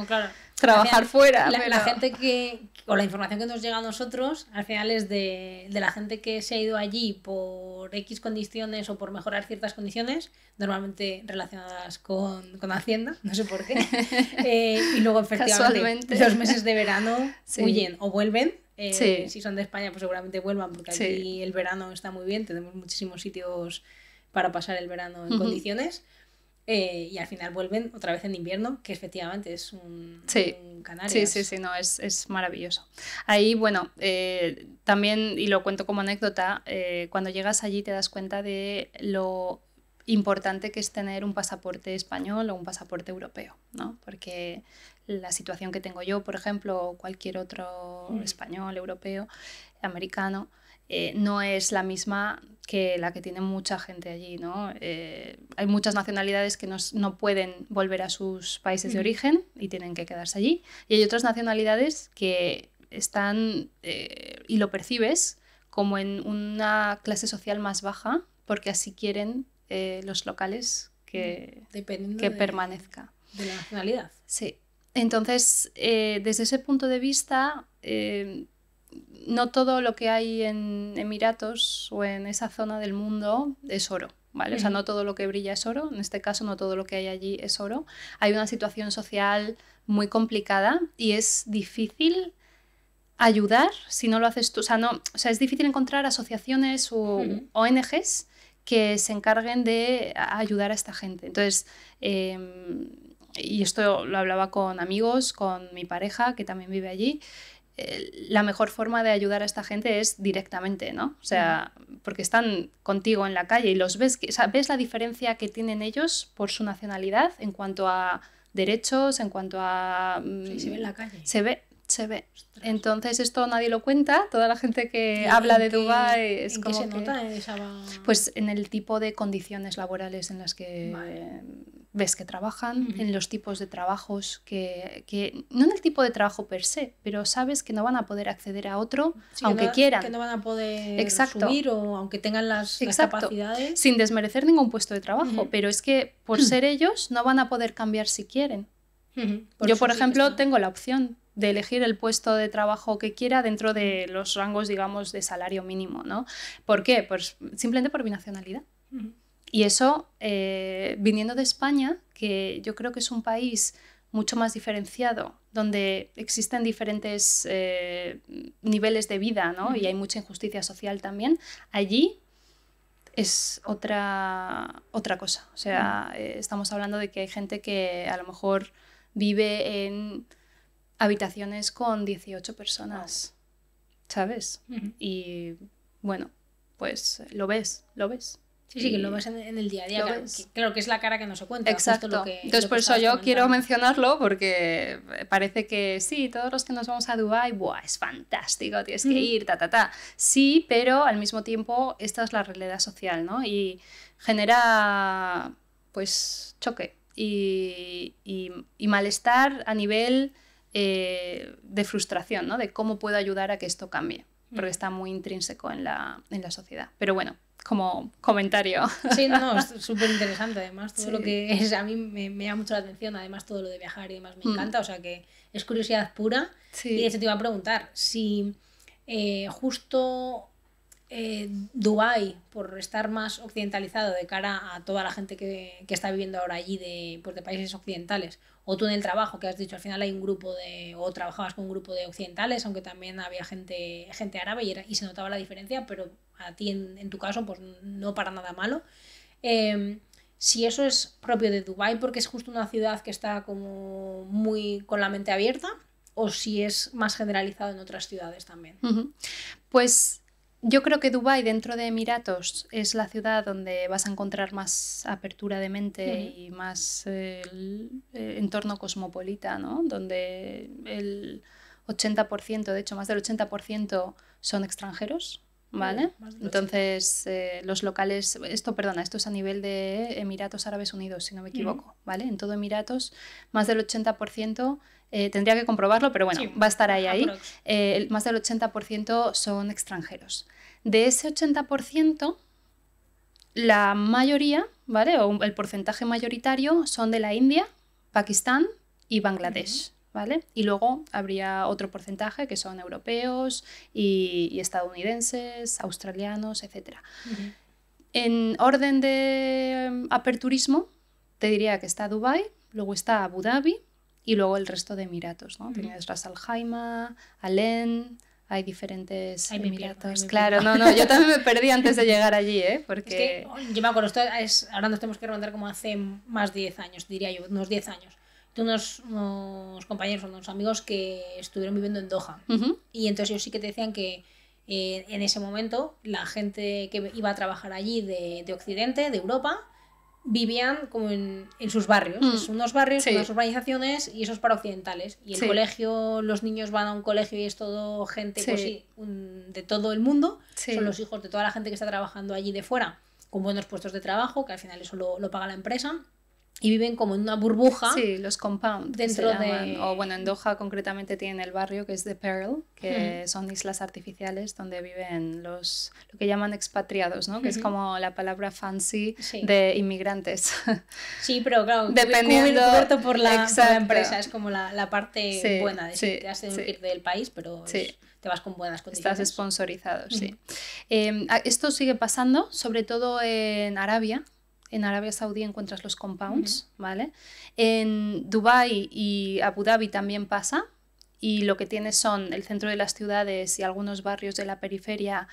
S1: trabajar fuera. La, gente
S2: que, o la información que nos llega a nosotros, al final es de, la gente que se ha ido allí por X condiciones o por mejorar ciertas condiciones, normalmente relacionadas con, Hacienda, no sé por qué. [LAUGHS] Eh, y luego efectivamente los meses de verano sí. huyen o vuelven. Eh, si son de España, pues seguramente vuelvan, porque aquí el verano está muy bien, tenemos muchísimos sitios para pasar el verano en condiciones.
S1: Eh, y al final vuelven otra vez en invierno, que efectivamente es un, canal Sí, sí, sí, no, es, es maravilloso. Ahí, bueno, eh, también, y lo cuento como anécdota, cuando llegas allí te das cuenta de lo importante que es tener un pasaporte español o un pasaporte europeo, ¿no? Porque la situación que tengo yo, por ejemplo, o cualquier otro mm. español, europeo, americano, eh, no es la misma que la que tiene mucha gente allí, ¿no? Eh, hay muchas nacionalidades que no pueden volver a sus países de origen y tienen que quedarse allí. Y hay otras nacionalidades que están, eh, y lo percibes, como en una clase social más baja, porque así quieren los locales que, mm. que permanezca. De la nacionalidad. Sí. Entonces, eh, desde ese punto de vista, eh, no todo lo que hay en Emiratos o en esa zona del mundo es oro. ¿Vale? O sea, no todo lo que brilla es oro, en este caso no todo lo que hay allí es oro. Hay una situación social muy complicada y es difícil ayudar si no lo haces tú. O sea, no, o sea es difícil encontrar asociaciones o ONGs que se encarguen de ayudar a esta gente. Entonces, em, y esto lo hablaba con amigos, con mi pareja que también vive allí, eh, la mejor forma de ayudar a esta gente es directamente, ¿no? O sea, porque están contigo en la calle y los ves, o sea, ves la diferencia que tienen ellos por su nacionalidad en cuanto a derechos, en cuanto a... Sí, se ve en la calle. Mm, se ve, se ve. Entonces esto nadie lo cuenta, toda la gente que habla de Dubái es como pues en el tipo de condiciones laborales en las que ves que trabajan, en los tipos de trabajos que, no en el tipo de trabajo per se, pero sabes que no van a poder acceder a otro aunque quieran, que no van a poder Exacto. o aunque tengan las, capacidades, sin desmerecer ningún puesto de trabajo, pero es que por [CLEARS THROAT] ser ellos no van a poder cambiar si quieren. Yo, por ejemplo, tengo la opción de elegir el puesto de trabajo que quiera dentro de los rangos, digamos, de salario mínimo, ¿no? ¿Por qué? Pues simplemente por binacionalidad. Y eso, eh, viniendo de España, que yo creo que es un país mucho más diferenciado, donde existen diferentes eh, niveles de vida, ¿no? Y hay mucha injusticia social también. Allí es otra, otra cosa. O sea, eh, estamos hablando de que hay gente que a lo mejor vive en habitaciones con 18 personas, ¿sabes? Y bueno, pues lo ves, lo ves. Sí, sí, que lo ves en, el día a día.
S2: Claro que, es la cara que no se cuenta. Exacto. Entonces, por eso yo quiero
S1: mencionarlo porque parece que sí, todos los que nos vamos a Dubai, ¡buah! Es fantástico, tienes que ir, ta, ta, ta. Sí, pero al mismo tiempo, esta es la realidad social, ¿no? Y genera, pues, choque y malestar a nivel eh, de frustración, ¿no? De cómo puedo ayudar a que esto cambie, porque mm. está muy intrínseco en la, sociedad. Pero bueno, como comentario. Sí, no, súper [LAUGHS] interesante
S2: además, todo lo que es, a mí me, me, llama mucho la atención, además todo lo de viajar y demás me mm. encanta, o sea que es curiosidad pura. Sí. Y de te iba a preguntar, si eh, justo eh, Dubái, por estar más occidentalizado de cara a toda la gente que, está viviendo ahora allí pues, de, países occidentales, o tú en el trabajo, que has dicho, al final hay un grupo de, o trabajabas con un grupo de occidentales, aunque también había gente, gente árabe y, se notaba la diferencia, pero a ti en, tu caso, pues no para nada malo. Em, si eso es propio de Dubai porque es justo una ciudad que está como muy con la mente abierta,
S1: o si es más generalizado en otras ciudades también. Pues yo creo que Dubái, dentro de Emiratos, es la ciudad donde vas a encontrar más apertura de mente y más eh, entorno cosmopolita, ¿no? Donde el 80%, de hecho, más del 80% son extranjeros, ¿vale? Entonces, eh, los locales, esto, perdona, esto es a nivel de Emiratos Árabes Unidos, si no me equivoco, ¿vale? En todo Emiratos, más del 80% eh, tendría que comprobarlo, pero bueno, va a estar ahí. ahí. Eh, más del 80% son extranjeros. De ese 80%, la mayoría, ¿vale? O el porcentaje mayoritario son de la India, Pakistán y Bangladesh. ¿Vale? Y luego habría otro porcentaje que son europeos y, estadounidenses, australianos, etc. En orden de em, aperturismo, te diría que está Dubái, luego está Abu Dhabi, y luego el resto de emiratos, ¿no? Uh Tenías Ras Al Khaimah, Alén, hay diferentes emiratos. claro, no, no, yo también me perdí antes de llegar allí, ¿eh? Porque... Es que, yo me acuerdo, ahora nos tenemos que remontar
S2: como hace más de 10 años, diría yo, unos 10 años. Tú unos, compañeros, unos amigos que estuvieron viviendo en Doha. Y entonces ellos sí que te decían que eh, en ese momento la gente que iba a trabajar allí de, de Occidente, de Europa, vivían como en, sus barrios. Mm. unos barrios, unas urbanizaciones y eso es para occidentales. Y el colegio, los niños van a un colegio y es todo gente pues de todo el mundo. Son los hijos de toda la gente que está trabajando allí de fuera, con buenos puestos de trabajo, que al final eso lo, lo paga la
S1: empresa y viven como en una burbuja. Sí, los compound. Dentro de... O bueno, en Doha concretamente tienen el barrio que es The Pearl, que son islas artificiales donde viven los, lo que llaman expatriados, ¿no? Que es como la palabra fancy de inmigrantes. [LAUGHS] Sí,
S2: pero claro, dependiendo... Cubierto por la, empresa, es como la, parte buena de te has del país,
S1: pero... te vas con buenas condiciones. Estás sponsorizado, sí. Eh, ah, esto sigue pasando, sobre todo en Arabia, en Arabia Saudí encuentras los compounds, ¿vale? En Dubai y Abu Dhabi también pasa. Y lo que tienes son el centro de las ciudades y algunos barrios de la periferia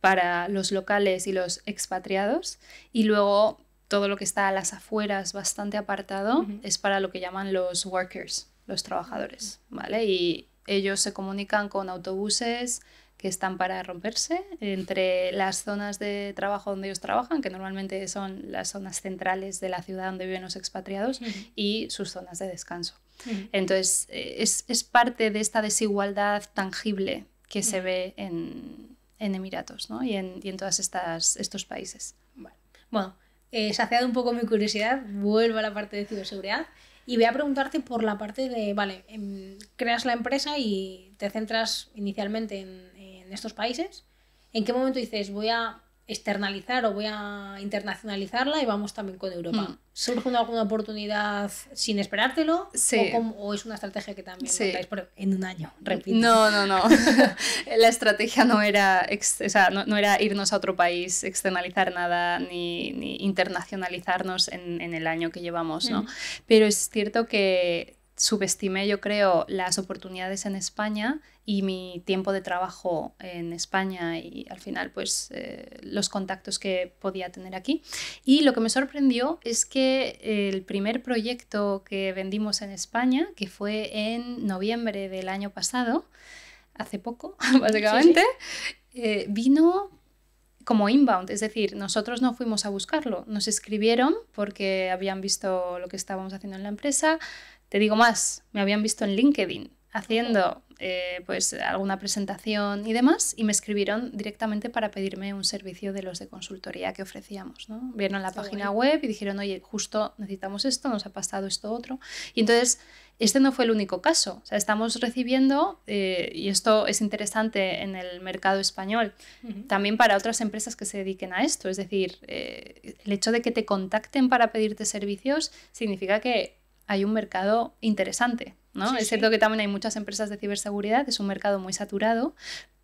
S1: para los locales y los expatriados. Y luego todo lo que está a las afueras, bastante apartado, es para lo que llaman los workers, los trabajadores, ¿vale? Y ellos se comunican con autobuses, que están para romperse entre las zonas de trabajo donde ellos trabajan, que normalmente son las zonas centrales de la ciudad donde viven los expatriados, y sus zonas de descanso. Entonces, es, es, parte de esta desigualdad tangible que se ve en, en Emiratos ¿no? y en, y en todos estos países. Bueno, eh, saciado un poco mi
S2: curiosidad, vuelvo a la parte de ciberseguridad. Y voy a preguntarte por la parte de, vale, em, creas la empresa y te centras inicialmente en en estos países, ¿en qué momento dices voy a externalizar o voy a internacionalizarla y vamos también con Europa. Mm. ¿Surge alguna oportunidad sin esperártelo? O, es una estrategia que también en un año? Repito. No, no,
S1: no. [LAUGHS] la estrategia no era, no, era irnos a otro país, externalizar nada, ni, internacionalizarnos en, el año que llevamos, mm. Pero es cierto que subestimé, yo creo, las oportunidades en España y mi tiempo de trabajo en España y al final pues eh, los contactos que podía tener aquí. Y lo que me sorprendió es que el primer proyecto que vendimos en España, que fue en noviembre del año pasado, hace poco [LAUGHS] básicamente, eh, vino como inbound, es decir, nosotros no fuimos a buscarlo, nos escribieron porque habían visto lo que estábamos haciendo en la empresa, te digo más, me habían visto en LinkedIn haciendo eh, pues alguna presentación y demás y me escribieron directamente para pedirme un servicio de los de consultoría que ofrecíamos. Vieron la página web y dijeron, oye, justo necesitamos esto, nos ha pasado esto otro. Y entonces, este no fue el único caso. O sea, estamos recibiendo, eh, y esto es interesante en el mercado español, también para otras empresas que se dediquen a esto. Es decir, eh, el hecho de que te contacten para pedirte servicios significa que hay un mercado interesante ¿no? es cierto que también hay muchas empresas de ciberseguridad, es un mercado muy saturado,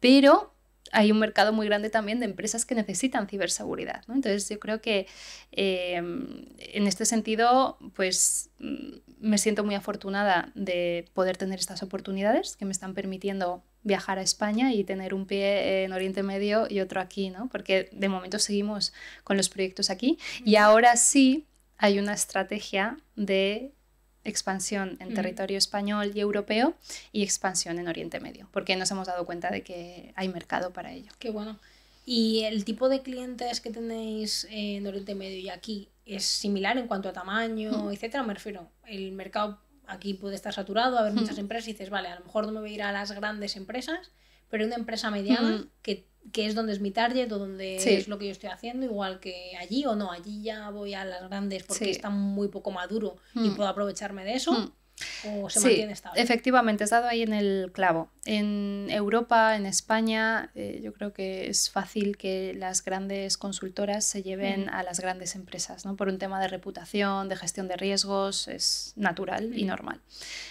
S1: pero hay un mercado muy grande también de empresas que necesitan ciberseguridad. Entonces yo creo que em, en este sentido, pues mm, me siento muy afortunada de poder tener estas oportunidades que me están permitiendo viajar a España y tener un pie en Oriente Medio y otro aquí, ¿no? Porque de momento seguimos con los proyectos aquí y ahora sí hay una estrategia de expansión en territorio español y europeo y expansión en Oriente Medio, porque nos hemos dado cuenta de que hay mercado para ello.
S2: Qué bueno. ¿Y el tipo de clientes que tenéis en Oriente Medio y aquí es similar en cuanto a tamaño, etcétera? Me refiero, el mercado aquí puede estar saturado, haber muchas empresas y dices, vale, a lo mejor no me voy a ir a las grandes empresas, pero una empresa mediana que que es donde es mi target o donde es lo que yo estoy haciendo, igual que allí o no, allí ya voy a las grandes porque
S1: están está muy poco maduro y mm. puedo aprovecharme de eso. Mm sí, Efectivamente, has dado ahí en el clavo. En Europa, en España, eh, yo creo que es fácil que las grandes consultoras se lleven a las grandes empresas, ¿no? Por un tema de reputación, de gestión de riesgos, es natural y normal.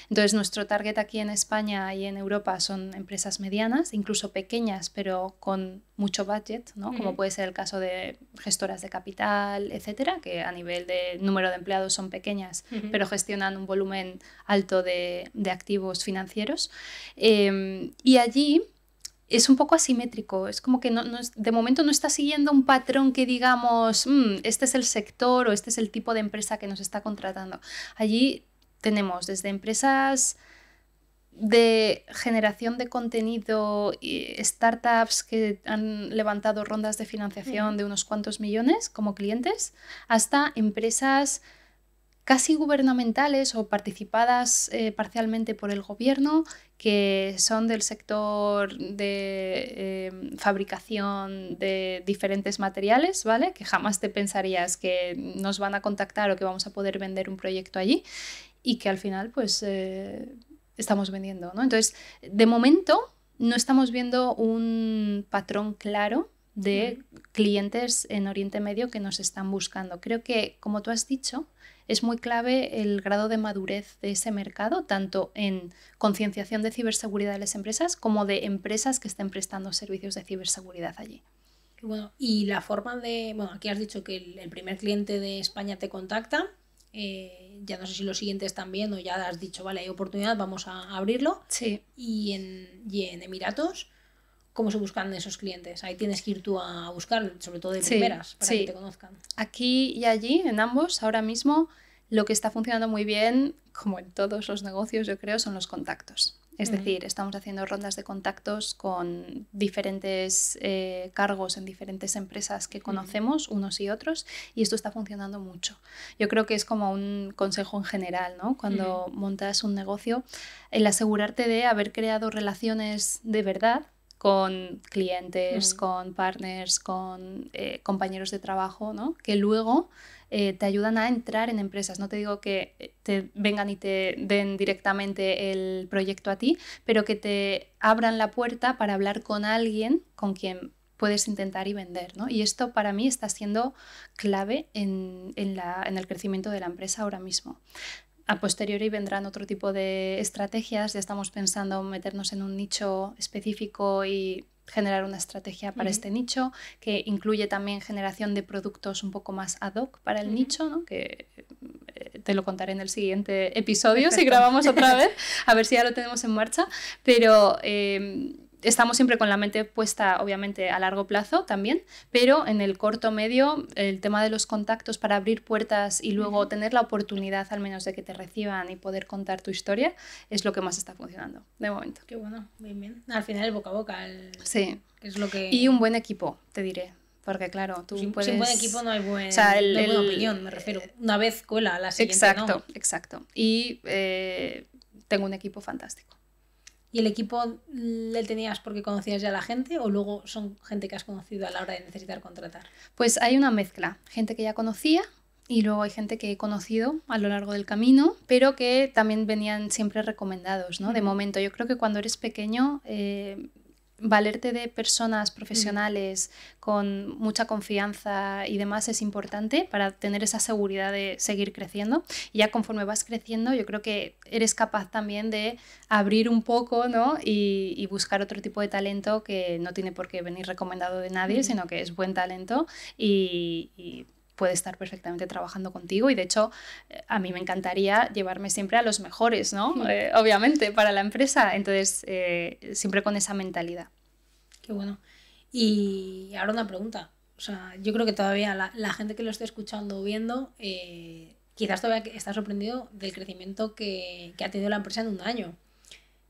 S1: Entonces, nuestro target aquí en España y en Europa son empresas medianas, incluso pequeñas, pero con mucho budget, ¿no? Como puede ser el caso de gestoras de capital, etcétera, que a nivel de número de empleados son pequeñas, pero gestionan un volumen alto de, activos financieros. Em, y allí es un poco asimétrico, es como que de momento no está siguiendo un patrón que digamos, mm, este es el sector o este es el tipo de empresa que nos está contratando. Allí tenemos desde empresas de generación de contenido, y startups que han levantado rondas de financiación de unos cuantos millones como clientes, hasta empresas casi gubernamentales o participadas eh, parcialmente por el gobierno, que son del sector de em, fabricación de diferentes materiales, ¿vale? Que jamás te pensarías que nos van a contactar o que vamos a poder vender un proyecto allí y que al final, pues, eh, estamos vendiendo, Entonces, de momento no estamos viendo un patrón claro de clientes en Oriente Medio que nos están buscando. Creo que, como tú has dicho, es muy clave el grado de madurez de ese mercado, tanto en concienciación de ciberseguridad de las empresas como de empresas que estén prestando servicios de ciberseguridad allí.
S2: Bueno, y la forma de, bueno, aquí has dicho que el, primer cliente de España te contacta, eh, ya no sé si los siguientes también o ya has dicho, vale, hay oportunidad, vamos a abrirlo. Sí. Y en, y en Emiratos, cómo se buscan esos clientes. Ahí tienes que ir
S1: tú a buscar, sobre todo de primeras, para que te conozcan. Aquí y allí, en ambos, ahora mismo, lo que está funcionando muy bien, como en todos los negocios, yo creo, son los contactos. Es decir, estamos haciendo rondas de contactos con diferentes eh, cargos en diferentes empresas que conocemos, unos y otros, y esto está funcionando mucho. Yo creo que es como un consejo en general, ¿no? Cuando montas un negocio, el asegurarte de haber creado relaciones de verdad con clientes, mm. con partners, con eh, compañeros de trabajo, que luego eh, te ayudan a entrar en empresas. No te digo que eh, te vengan y te den directamente el proyecto a ti, pero que te abran la puerta para hablar con alguien con quien puedes intentar y vender. Y esto para mí está siendo clave en el crecimiento de la empresa ahora mismo a posteriori vendrán otro tipo de estrategias. Ya estamos pensando meternos en un nicho específico y generar una estrategia para este nicho, que incluye también generación de productos un poco más ad hoc para el nicho, ¿no? que eh, te lo contaré en el siguiente episodio si grabamos otra [LAUGHS] vez, a ver si ya lo tenemos en marcha, pero em, estamos siempre con la mente puesta, obviamente, a largo plazo también, pero en el corto medio, el tema de los contactos para abrir puertas y luego tener la oportunidad al menos de que te reciban y poder contar tu historia es lo que más está funcionando de momento. Qué
S2: bueno, bien, bien. Al final, el boca a boca.
S1: Sí. es lo que... Y un buen equipo, te diré. Porque claro, tú sin, puedes... Sin buen equipo no hay, buena opinión, me
S2: refiero. Eh, Una
S1: vez cola, la siguiente Exacto, exacto. Y eh, tengo un equipo fantástico.
S2: ¿Y el equipo le tenías porque conocías ya a la gente o luego son gente que has conocido
S1: a la hora de necesitar contratar? Pues hay una mezcla, gente que ya conocía y luego hay gente que he conocido a lo largo del camino, pero que también venían siempre recomendados, ¿no? De momento, yo creo que cuando eres pequeño... Eh, valerte de personas profesionales con mucha confianza y demás es importante para tener esa seguridad de seguir creciendo. Y ya conforme vas creciendo, yo creo que eres capaz también de abrir un poco ¿no? y, buscar otro tipo de talento que no tiene por qué venir recomendado de nadie, sino que es buen talento y puede estar perfectamente trabajando contigo y de hecho eh, a mí me encantaría llevarme siempre a los mejores, ¿no? Mm. Eh, obviamente, para la empresa. Entonces, eh, siempre con esa mentalidad. Qué bueno. Y
S2: ahora una pregunta. O sea, yo creo que todavía la, gente que lo está escuchando o viendo, quizás todavía está sorprendido del crecimiento que, ha tenido la empresa en un año.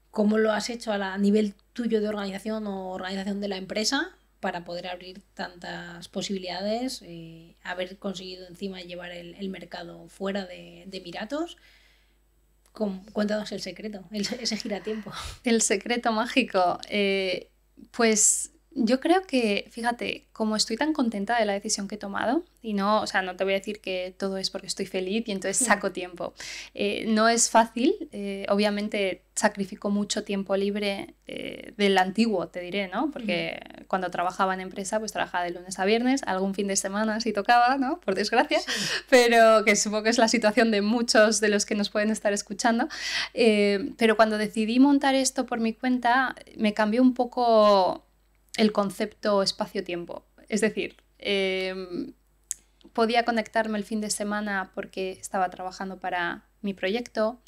S2: ¿Cómo lo has hecho a, a nivel tuyo de organización o organización de la empresa para poder abrir tantas posibilidades, eh, haber conseguido encima llevar el, mercado fuera de, de Emiratos. cuéntanos el secreto, el, ese giratiempo.
S1: [LAUGHS] El secreto mágico. Eh, pues yo creo que, fíjate, como estoy tan contenta de la decisión que he tomado, y no, o sea, no te voy a decir que todo es porque estoy feliz y entonces mm. saco tiempo. Eh, no es fácil, obviamente sacrifico mucho tiempo libre del antiguo, te diré, ¿no? Porque mm cuando trabajaba en empresa, pues trabajaba de lunes a viernes, algún fin de semana si tocaba, ¿no? Por desgracia, pero que supongo que es la situación de muchos de los que nos pueden estar escuchando. Eh, pero cuando decidí montar esto por mi cuenta, me cambió un poco el concepto espacio-tiempo. Es decir, em, podía conectarme el fin de semana porque estaba trabajando para mi proyecto,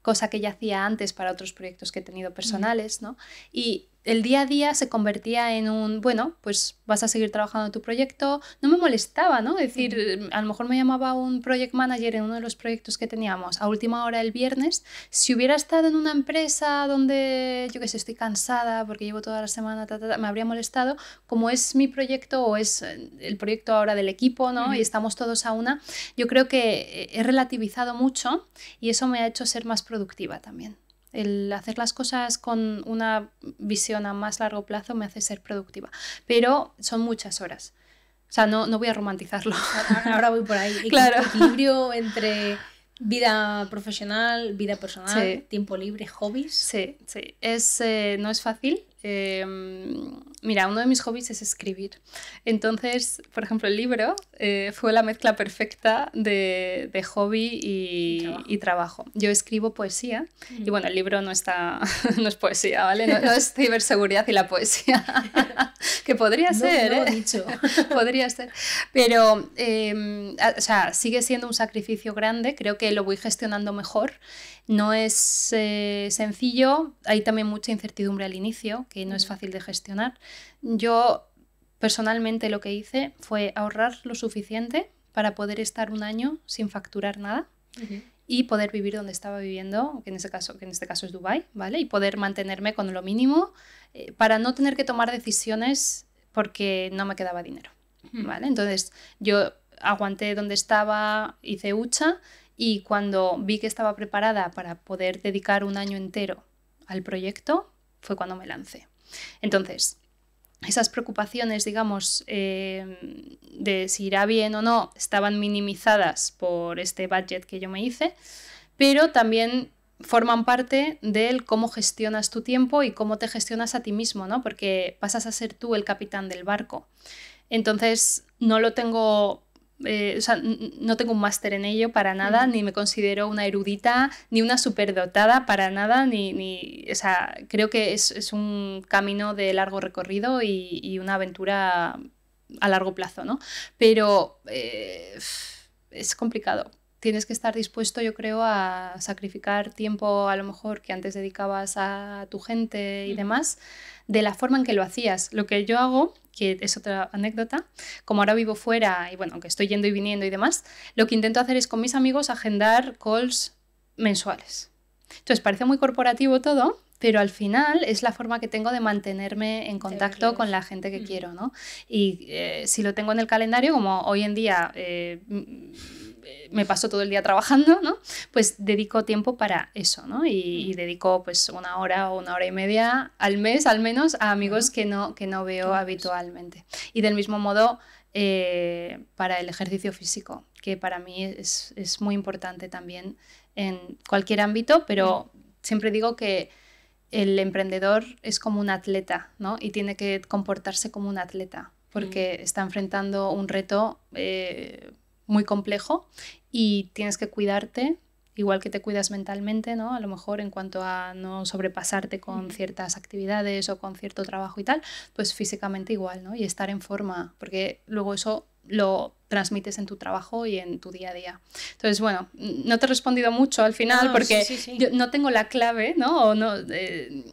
S1: cosa que ya hacía antes para otros proyectos que he tenido personales, ¿no? Y el día a día se convertía en un, bueno, pues vas a seguir trabajando tu proyecto. No me molestaba, ¿no? Es decir, eh, a lo mejor me llamaba un project manager en uno de los proyectos que teníamos a última hora el viernes. Si hubiera estado en una empresa donde, yo qué sé, estoy cansada porque llevo toda la semana, me habría molestado. Como es mi proyecto o es eh, el proyecto ahora del equipo, ¿no? Y estamos todos a una, yo creo que eh, he relativizado mucho y eso me ha hecho ser más productiva también el hacer las cosas con una visión a más largo plazo me hace ser productiva. Pero son muchas horas. O sea, no, voy a romantizarlo. Ahora, voy por ahí. [LAUGHS] Claro. Equilibrio entre vida profesional, vida personal, tiempo libre, hobbies. Sí, sí. Es, eh, no es fácil Em, mira, uno de mis hobbies es escribir. Entonces, por ejemplo, el libro eh, fue la mezcla perfecta de, hobby y, trabajo. Yo escribo poesía y mm. bueno, el libro no está, [LAUGHS] no es poesía, ¿vale? No, es ciberseguridad y la poesía, [LAUGHS] que podría ser, no, he ¿eh? dicho. [LAUGHS] podría ser. Pero, em, o sea, sigue siendo un sacrificio grande, creo que lo voy gestionando mejor. No es eh, sencillo, hay también mucha incertidumbre al inicio, que no es fácil de gestionar. Yo personalmente lo que hice fue ahorrar lo suficiente para poder estar un año sin facturar nada. y poder vivir donde estaba viviendo, que en, este caso, que en este caso es Dubai, ¿vale? Y poder mantenerme con lo mínimo eh, para no tener que tomar decisiones porque no me quedaba dinero, ¿vale? Entonces yo aguanté donde estaba, hice hucha y cuando vi que estaba preparada para poder dedicar un año entero al proyecto, fue cuando me lancé. Entonces, esas preocupaciones, digamos, eh, de si irá bien o no, estaban minimizadas por este budget que yo me hice, pero también forman parte del cómo gestionas tu tiempo y cómo te gestionas a ti mismo, ¿no? Porque pasas a ser tú el capitán del barco. Entonces, no lo tengo eh, sea, no tengo un máster en ello para nada, ni me considero una erudita, ni una superdotada para nada, ni, o sea, creo que es, un camino de largo recorrido y, una aventura a largo plazo, ¿no? Pero eh, es complicado. Tienes que estar dispuesto, yo creo, a sacrificar tiempo a lo mejor que antes dedicabas a tu gente y demás, de la forma en que lo hacías. Lo que yo hago que es otra anécdota, como ahora vivo fuera y bueno, que estoy yendo y viniendo y demás, lo que intento hacer es con mis amigos agendar calls mensuales. Entonces parece muy corporativo todo, pero al final es la forma que tengo de mantenerme en contacto con la gente que quiero, ¿no? Y eh, si lo tengo en el calendario, como hoy en día eh, eh, me paso todo el día trabajando, ¿no? Pues dedico tiempo para eso, ¿no? Y, mm. dedico pues una hora o una hora y media al mes al menos a amigos mm. que no, que no veo pues. habitualmente. Y del mismo modo eh, para el ejercicio físico, que para mí es, muy importante también en cualquier ámbito, pero mm. siempre digo que el emprendedor es como un atleta, ¿no? Y tiene que comportarse como un atleta, porque está enfrentando un reto eh, muy complejo y tienes que cuidarte, igual que te cuidas mentalmente, ¿no? A lo mejor en cuanto a no sobrepasarte con ciertas actividades o con cierto trabajo y tal, pues físicamente igual, ¿no? Y estar en forma, porque luego eso lo transmites en tu trabajo y en tu día a día. Entonces, bueno, no te he respondido mucho al final porque no tengo la clave, ¿no? no, eh,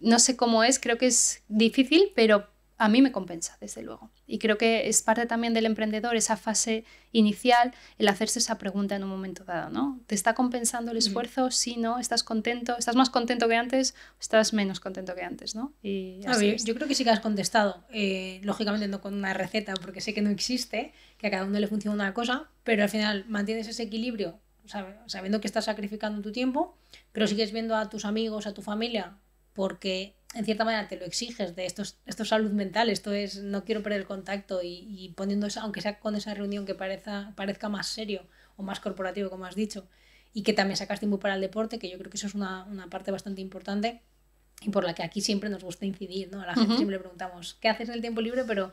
S1: no sé cómo es, creo que es difícil, pero a mí me compensa, desde luego. Y creo que es parte también del emprendedor esa fase inicial, el hacerse esa pregunta en un momento dado, ¿no? ¿Te está compensando el esfuerzo? Si ¿no? ¿Estás contento? ¿Estás más contento que antes? ¿Estás menos contento que antes, no? Y yo creo que sí que has contestado. Eh, lógicamente no
S2: con una receta, porque sé que no existe, que a cada uno le funciona una cosa, pero al final mantienes ese equilibrio sabiendo que estás sacrificando tu tiempo, pero sigues viendo a tus amigos, a tu familia, porque en cierta manera te lo exiges de esto es, salud mental, esto es no quiero perder el contacto y, y poniendo eso aunque sea con esa reunión que parezca, parezca más serio o más corporativo, como has dicho, y que también sacas tiempo para el deporte, que yo creo que eso es una, una parte bastante importante y por la que aquí siempre nos gusta incidir, ¿no? A la gente siempre le preguntamos, ¿qué haces en el tiempo libre? Pero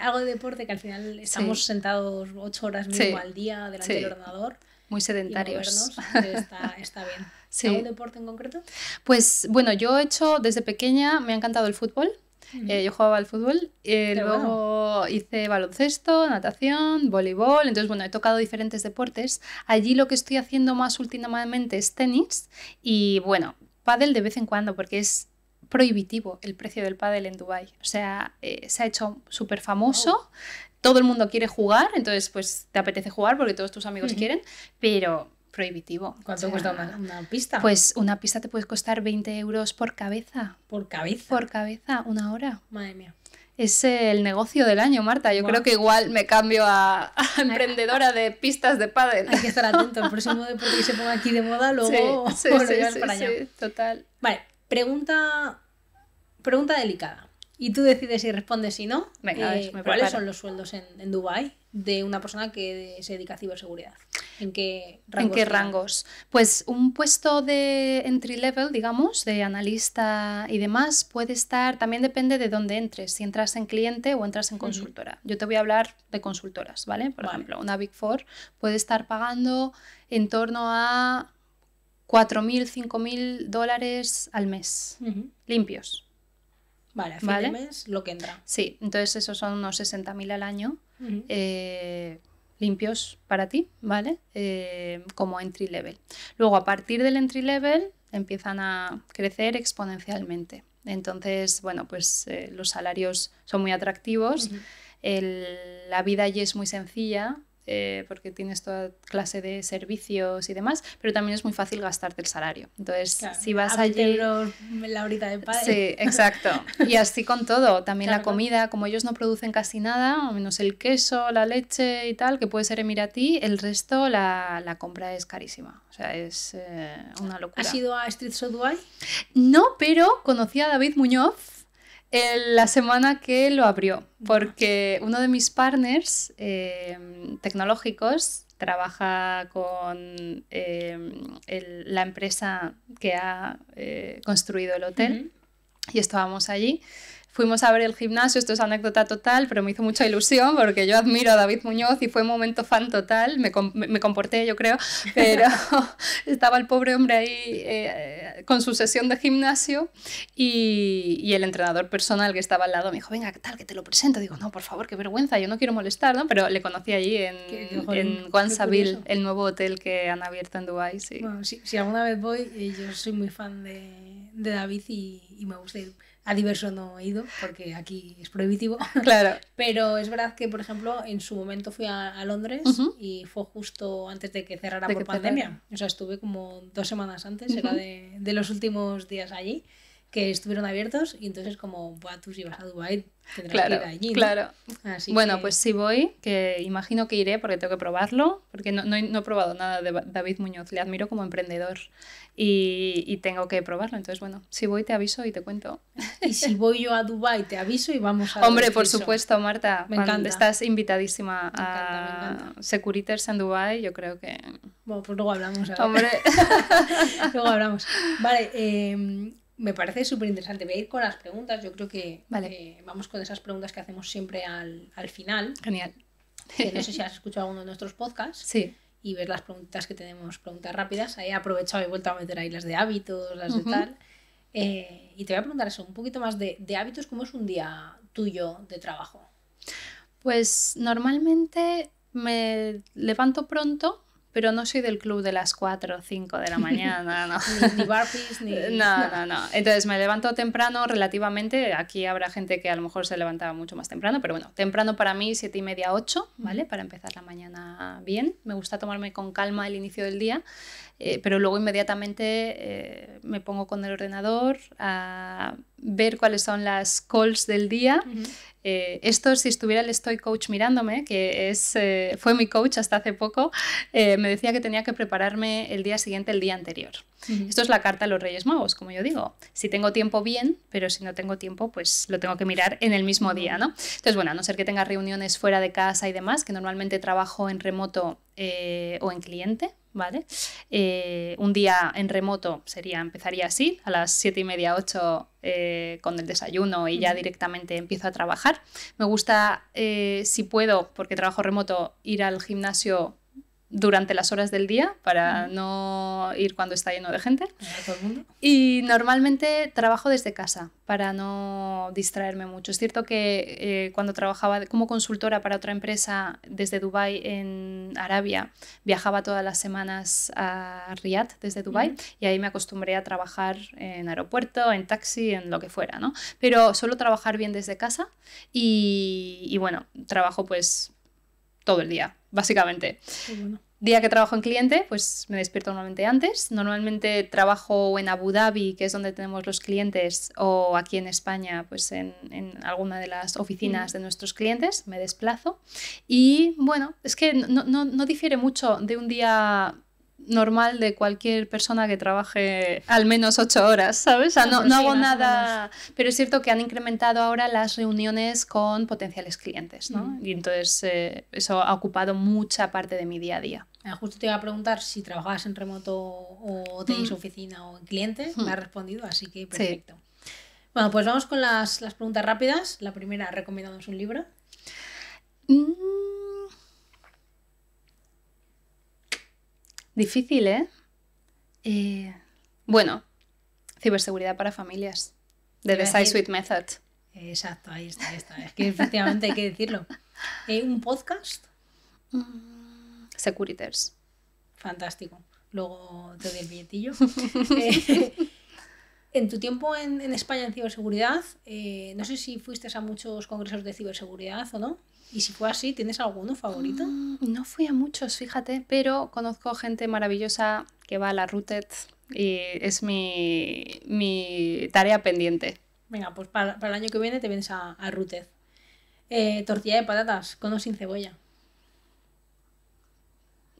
S2: algo de deporte que al final estamos sentados ocho horas mismo al día delante del ordenador.
S1: Muy sedentarios. [LAUGHS]
S2: está, está
S1: bien. Sí.
S2: deporte en concreto?
S1: Pues bueno, yo he hecho desde pequeña, me ha encantado el fútbol. Eh, yo jugaba al fútbol, eh, luego hice baloncesto, natación, voleibol, entonces bueno, he tocado diferentes deportes. Allí lo que estoy haciendo más últimamente es tenis y bueno, pádel de vez en cuando porque es prohibitivo el precio del pádel en Dubai. O sea, eh, se ha hecho súper famoso. Todo el mundo quiere jugar, entonces pues te apetece jugar porque todos tus amigos quieren, pero prohibitivo. ¿Cuánto cuesta una, pista? Pues una pista te puede costar 20 euros por cabeza. ¿Por cabeza? Por cabeza, una hora. Madre mía. Es el negocio del año, Marta. Yo creo que igual me cambio a, emprendedora de pistas de pádel. Hay que estar atento. El próximo deporte que se ponga aquí de moda, luego sí, sí, lo sí, total. Vale,
S2: pregunta, pregunta delicada. Y tú decides si respondes si no. Eh, ¿Cuáles son los sueldos en, en Dubái de una persona que se dedica a ciberseguridad? ¿En
S1: qué rangos? Pues un puesto de entry level, digamos, de analista y demás, puede estar, también depende de dónde entres, si entras en cliente o entras en consultora. Yo te voy a hablar de consultoras, ¿vale? Por ejemplo, una Big Four puede estar pagando en torno a 4.000, 5.000 dólares al mes, limpios. Vale, a ¿Vale? de mes lo que entra. Sí, entonces esos son unos 60.000 al año limpios para ti, ¿vale? Eh, como entry level. Luego, a partir del entry level, empiezan a crecer exponencialmente. Entonces, bueno, pues eh, los salarios son muy atractivos, la vida allí es muy sencilla, eh, porque tienes toda clase de servicios y demás, pero también es muy fácil gastarte el salario. Entonces, si vas allí... La horita de padre. Sí, exacto. [LAUGHS] Y así con todo, también la comida, como ellos no producen casi nada, menos el queso, la leche y tal, que puede ser emiratí, el resto la, compra es carísima. O sea, es eh, una locura. ¿Has ido a Street of No, pero conocí a David Muñoz la semana que lo abrió, porque uno de mis partners em, tecnológicos trabaja con em, la empresa que ha eh, construido el hotel y estábamos allí Fuimos a ver el gimnasio, esto es anécdota total, pero me hizo mucha ilusión porque yo admiro a David Muñoz y fue un momento fan total, me, comporté yo creo, [LAUGHS] pero [LAUGHS] estaba el pobre hombre ahí eh, con su sesión de gimnasio y, y, el entrenador personal que estaba al lado me dijo, venga, ¿qué tal? Que te lo presento. Digo, no, por favor, qué vergüenza, yo no quiero molestar, ¿no? Pero le conocí allí en, en el nuevo hotel que han abierto en Dubái. Sí. Bueno, si, alguna vez voy, eh, yo soy muy fan de, de
S2: David y, y me gusta ir a diverso no he ido porque aquí es prohibitivo. [LAUGHS] Claro. Pero es verdad que, por ejemplo, en su momento fui a, Londres y fue justo antes de que cerrara por pandemia. O sea, estuve como dos semanas antes, era de, de, los últimos días allí que estuvieron abiertos y entonces como, Buah, tú si vas a Dubai tendrás que ir allí. Claro.
S1: bueno, pues si voy, que imagino que iré porque tengo que probarlo, porque no, he probado nada de David Muñoz, le admiro como emprendedor y, tengo que probarlo. Entonces, bueno, si voy te aviso y te cuento. Y si [LAUGHS] voy yo a Dubai te aviso y vamos a... Hombre, por supuesto, Marta, me encanta. estás invitadísima a Securitas en Dubai, yo creo que... Bueno, pues luego hablamos. Hombre, [LAUGHS] luego hablamos. Vale, eh,
S2: me parece súper interesante. Voy a ir con las preguntas. Yo creo que vale. Eh, vamos con esas preguntas que hacemos siempre al, final. Genial. no sé si has escuchado alguno de nuestros podcasts. Sí. Y ver las preguntas que tenemos, preguntas rápidas. Ahí he aprovechado y he vuelto a meter ahí las de hábitos, las de tal. Eh, y te voy a preguntar eso, un poquito más de, de hábitos. ¿Cómo es un día tuyo de trabajo?
S1: Pues normalmente me levanto pronto pero no soy del club de las 4 o 5 de la mañana, no. [LAUGHS]
S2: ni, barbies, ni... [LAUGHS] No, no, no.
S1: [LAUGHS] Entonces me levanto temprano relativamente, aquí habrá gente que a lo mejor se levantaba mucho más temprano, pero bueno, temprano para mí, 7 y media, 8, ¿vale? Para empezar la mañana bien. Me gusta tomarme con calma el inicio del día, eh, pero luego inmediatamente eh, me pongo con el ordenador a ver cuáles son las calls del día. Eh, esto, si estuviera el Estoy Coach mirándome, que es, eh, fue mi coach hasta hace poco, eh, me decía que tenía que prepararme el día siguiente, el día anterior. Esto es la carta a los Reyes Magos, como yo digo. Si tengo tiempo, bien, pero si no tengo tiempo, pues lo tengo que mirar en el mismo día, ¿no? Entonces, bueno, a no ser que tenga reuniones fuera de casa y demás, que normalmente trabajo en remoto eh, o en cliente, ¿vale? Eh, un día en remoto sería, empezaría así, a las 7 y media, 8 eh, con el desayuno y ya directamente empiezo a trabajar. Me gusta, si puedo, porque trabajo remoto, ir al gimnasio durante las horas del día para no ir cuando está lleno de gente. Y normalmente trabajo desde casa para no distraerme mucho. Es cierto que eh, cuando trabajaba como consultora para otra empresa desde Dubai en Arabia, viajaba todas las semanas a Riyadh desde Dubai y ahí me acostumbré a trabajar en aeropuerto, en taxi, en lo que fuera, ¿no? Pero solo trabajar bien desde casa y bueno, trabajo pues todo el día básicamente. Día que trabajo en cliente, pues me despierto normalmente antes. Normalmente trabajo en Abu Dhabi, que es donde tenemos los clientes, o aquí en España, pues en, en alguna de las oficinas de nuestros clientes, me desplazo. Y bueno, es que no, no, no difiere mucho de un día normal de cualquier persona que trabaje al menos ocho horas, ¿sabes? no, hago nada, pero es cierto que han incrementado ahora las reuniones con potenciales clientes, ¿no? Mm. Y entonces eh, eso ha ocupado mucha parte de mi día a día. Ah, justo te iba a
S2: preguntar si trabajabas en remoto o tenéis mm. oficina o en cliente, mm. me has respondido, así que perfecto. Bueno, pues vamos con las, las, preguntas rápidas. La primera, ¿recomendamos un libro?
S1: Difícil, ¿eh? ¿eh? Bueno, ciberseguridad para familias. De The Side Suite
S2: Method. Exacto, ahí está, ahí está. Es que efectivamente hay que decirlo.
S1: Eh, ¿Un podcast? Mm, Securiters.
S2: Fantástico. Luego te doy el billetillo. [LAUGHS] Eh, en tu tiempo en, en España en ciberseguridad, no sé si fuiste a muchos congresos de ciberseguridad
S1: o no. Y si fue así, ¿tienes alguno favorito? Mm, no fui a muchos, fíjate, pero conozco gente maravillosa que va a la RUTED y es mi, mi tarea pendiente.
S2: Venga, pues para, el año que viene te vienes a, a
S1: eh, tortilla de patatas, con o sin cebolla.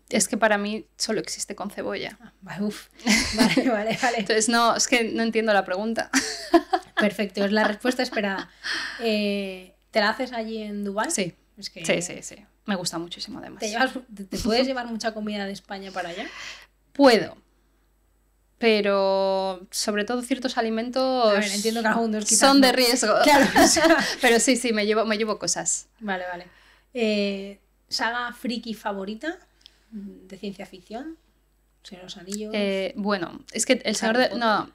S1: Es que para mí solo existe con cebolla. Ah, uf. [LAUGHS] Vale, vale, vale. Entonces, no, es que no entiendo la pregunta. [LAUGHS]
S2: Perfecto, es la
S1: respuesta esperada. [LAUGHS] Eh, ¿Te la haces allí en Dubái? Sí sí, sí, sí. Me gusta muchísimo además. ¿Te, puedes
S2: llevar mucha comida de España para allá? [LAUGHS]
S1: Puedo. Pero sobre todo ciertos alimentos entiendo que son de riesgo. [LAUGHS] Claro. [LAUGHS] pero sí, sí, me llevo, me llevo cosas.
S2: Vale, vale. Eh, ¿Saga friki favorita de ciencia ficción? ¿Señor los Anillos? Eh,
S1: bueno, es que el Señor de... No,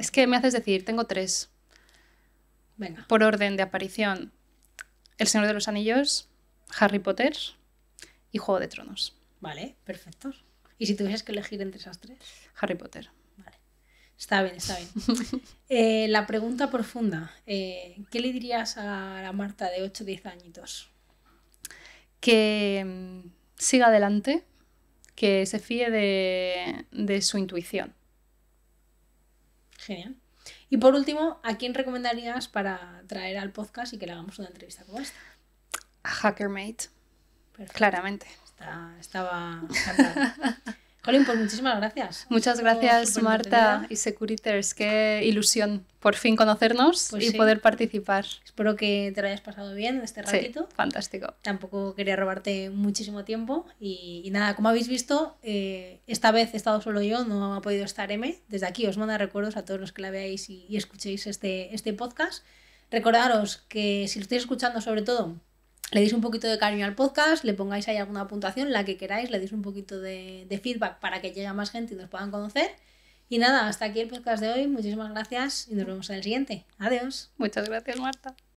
S1: es que me haces decir, tengo tres. Venga. Por orden de aparición. El Señor de los Anillos, Harry Potter y Juego de Tronos. Vale, perfecto. ¿Y si tuvieses que elegir entre esas tres? Harry Potter. Vale. Está bien, está bien.
S2: [LAUGHS] Eh, la pregunta profunda. Eh, ¿Qué le dirías a la Marta de 8 o 10 añitos?
S1: Que mm, siga adelante, que se fíe de, de su intuición. Genial.
S2: Y por último, ¿a quién recomendarías para traer al podcast y que le hagamos una entrevista como esta?
S1: A Hackermate. Claramente. estaba [LAUGHS]
S2: Colin, pues muchísimas gracias. Muchas gracias, Marta
S1: y Securiters. Qué ilusión por fin conocernos pues y poder participar. Espero que te lo hayas pasado bien este ratito. Sí, fantástico.
S2: Tampoco quería robarte muchísimo tiempo. Y, nada, como habéis visto, eh, esta vez he estado solo yo, no ha podido estar M. Desde aquí os manda recuerdos a todos los que la veáis y, escuchéis este, este podcast. Recordaros que si lo estáis escuchando sobre todo le deis un poquito de cariño al podcast, le pongáis ahí alguna puntuación, la que queráis, le deis un poquito de, de feedback para que llegue a más gente y nos puedan conocer. Y nada, hasta aquí el podcast de hoy. Muchísimas gracias y nos vemos en el siguiente. Adiós. Muchas gracias, Marta.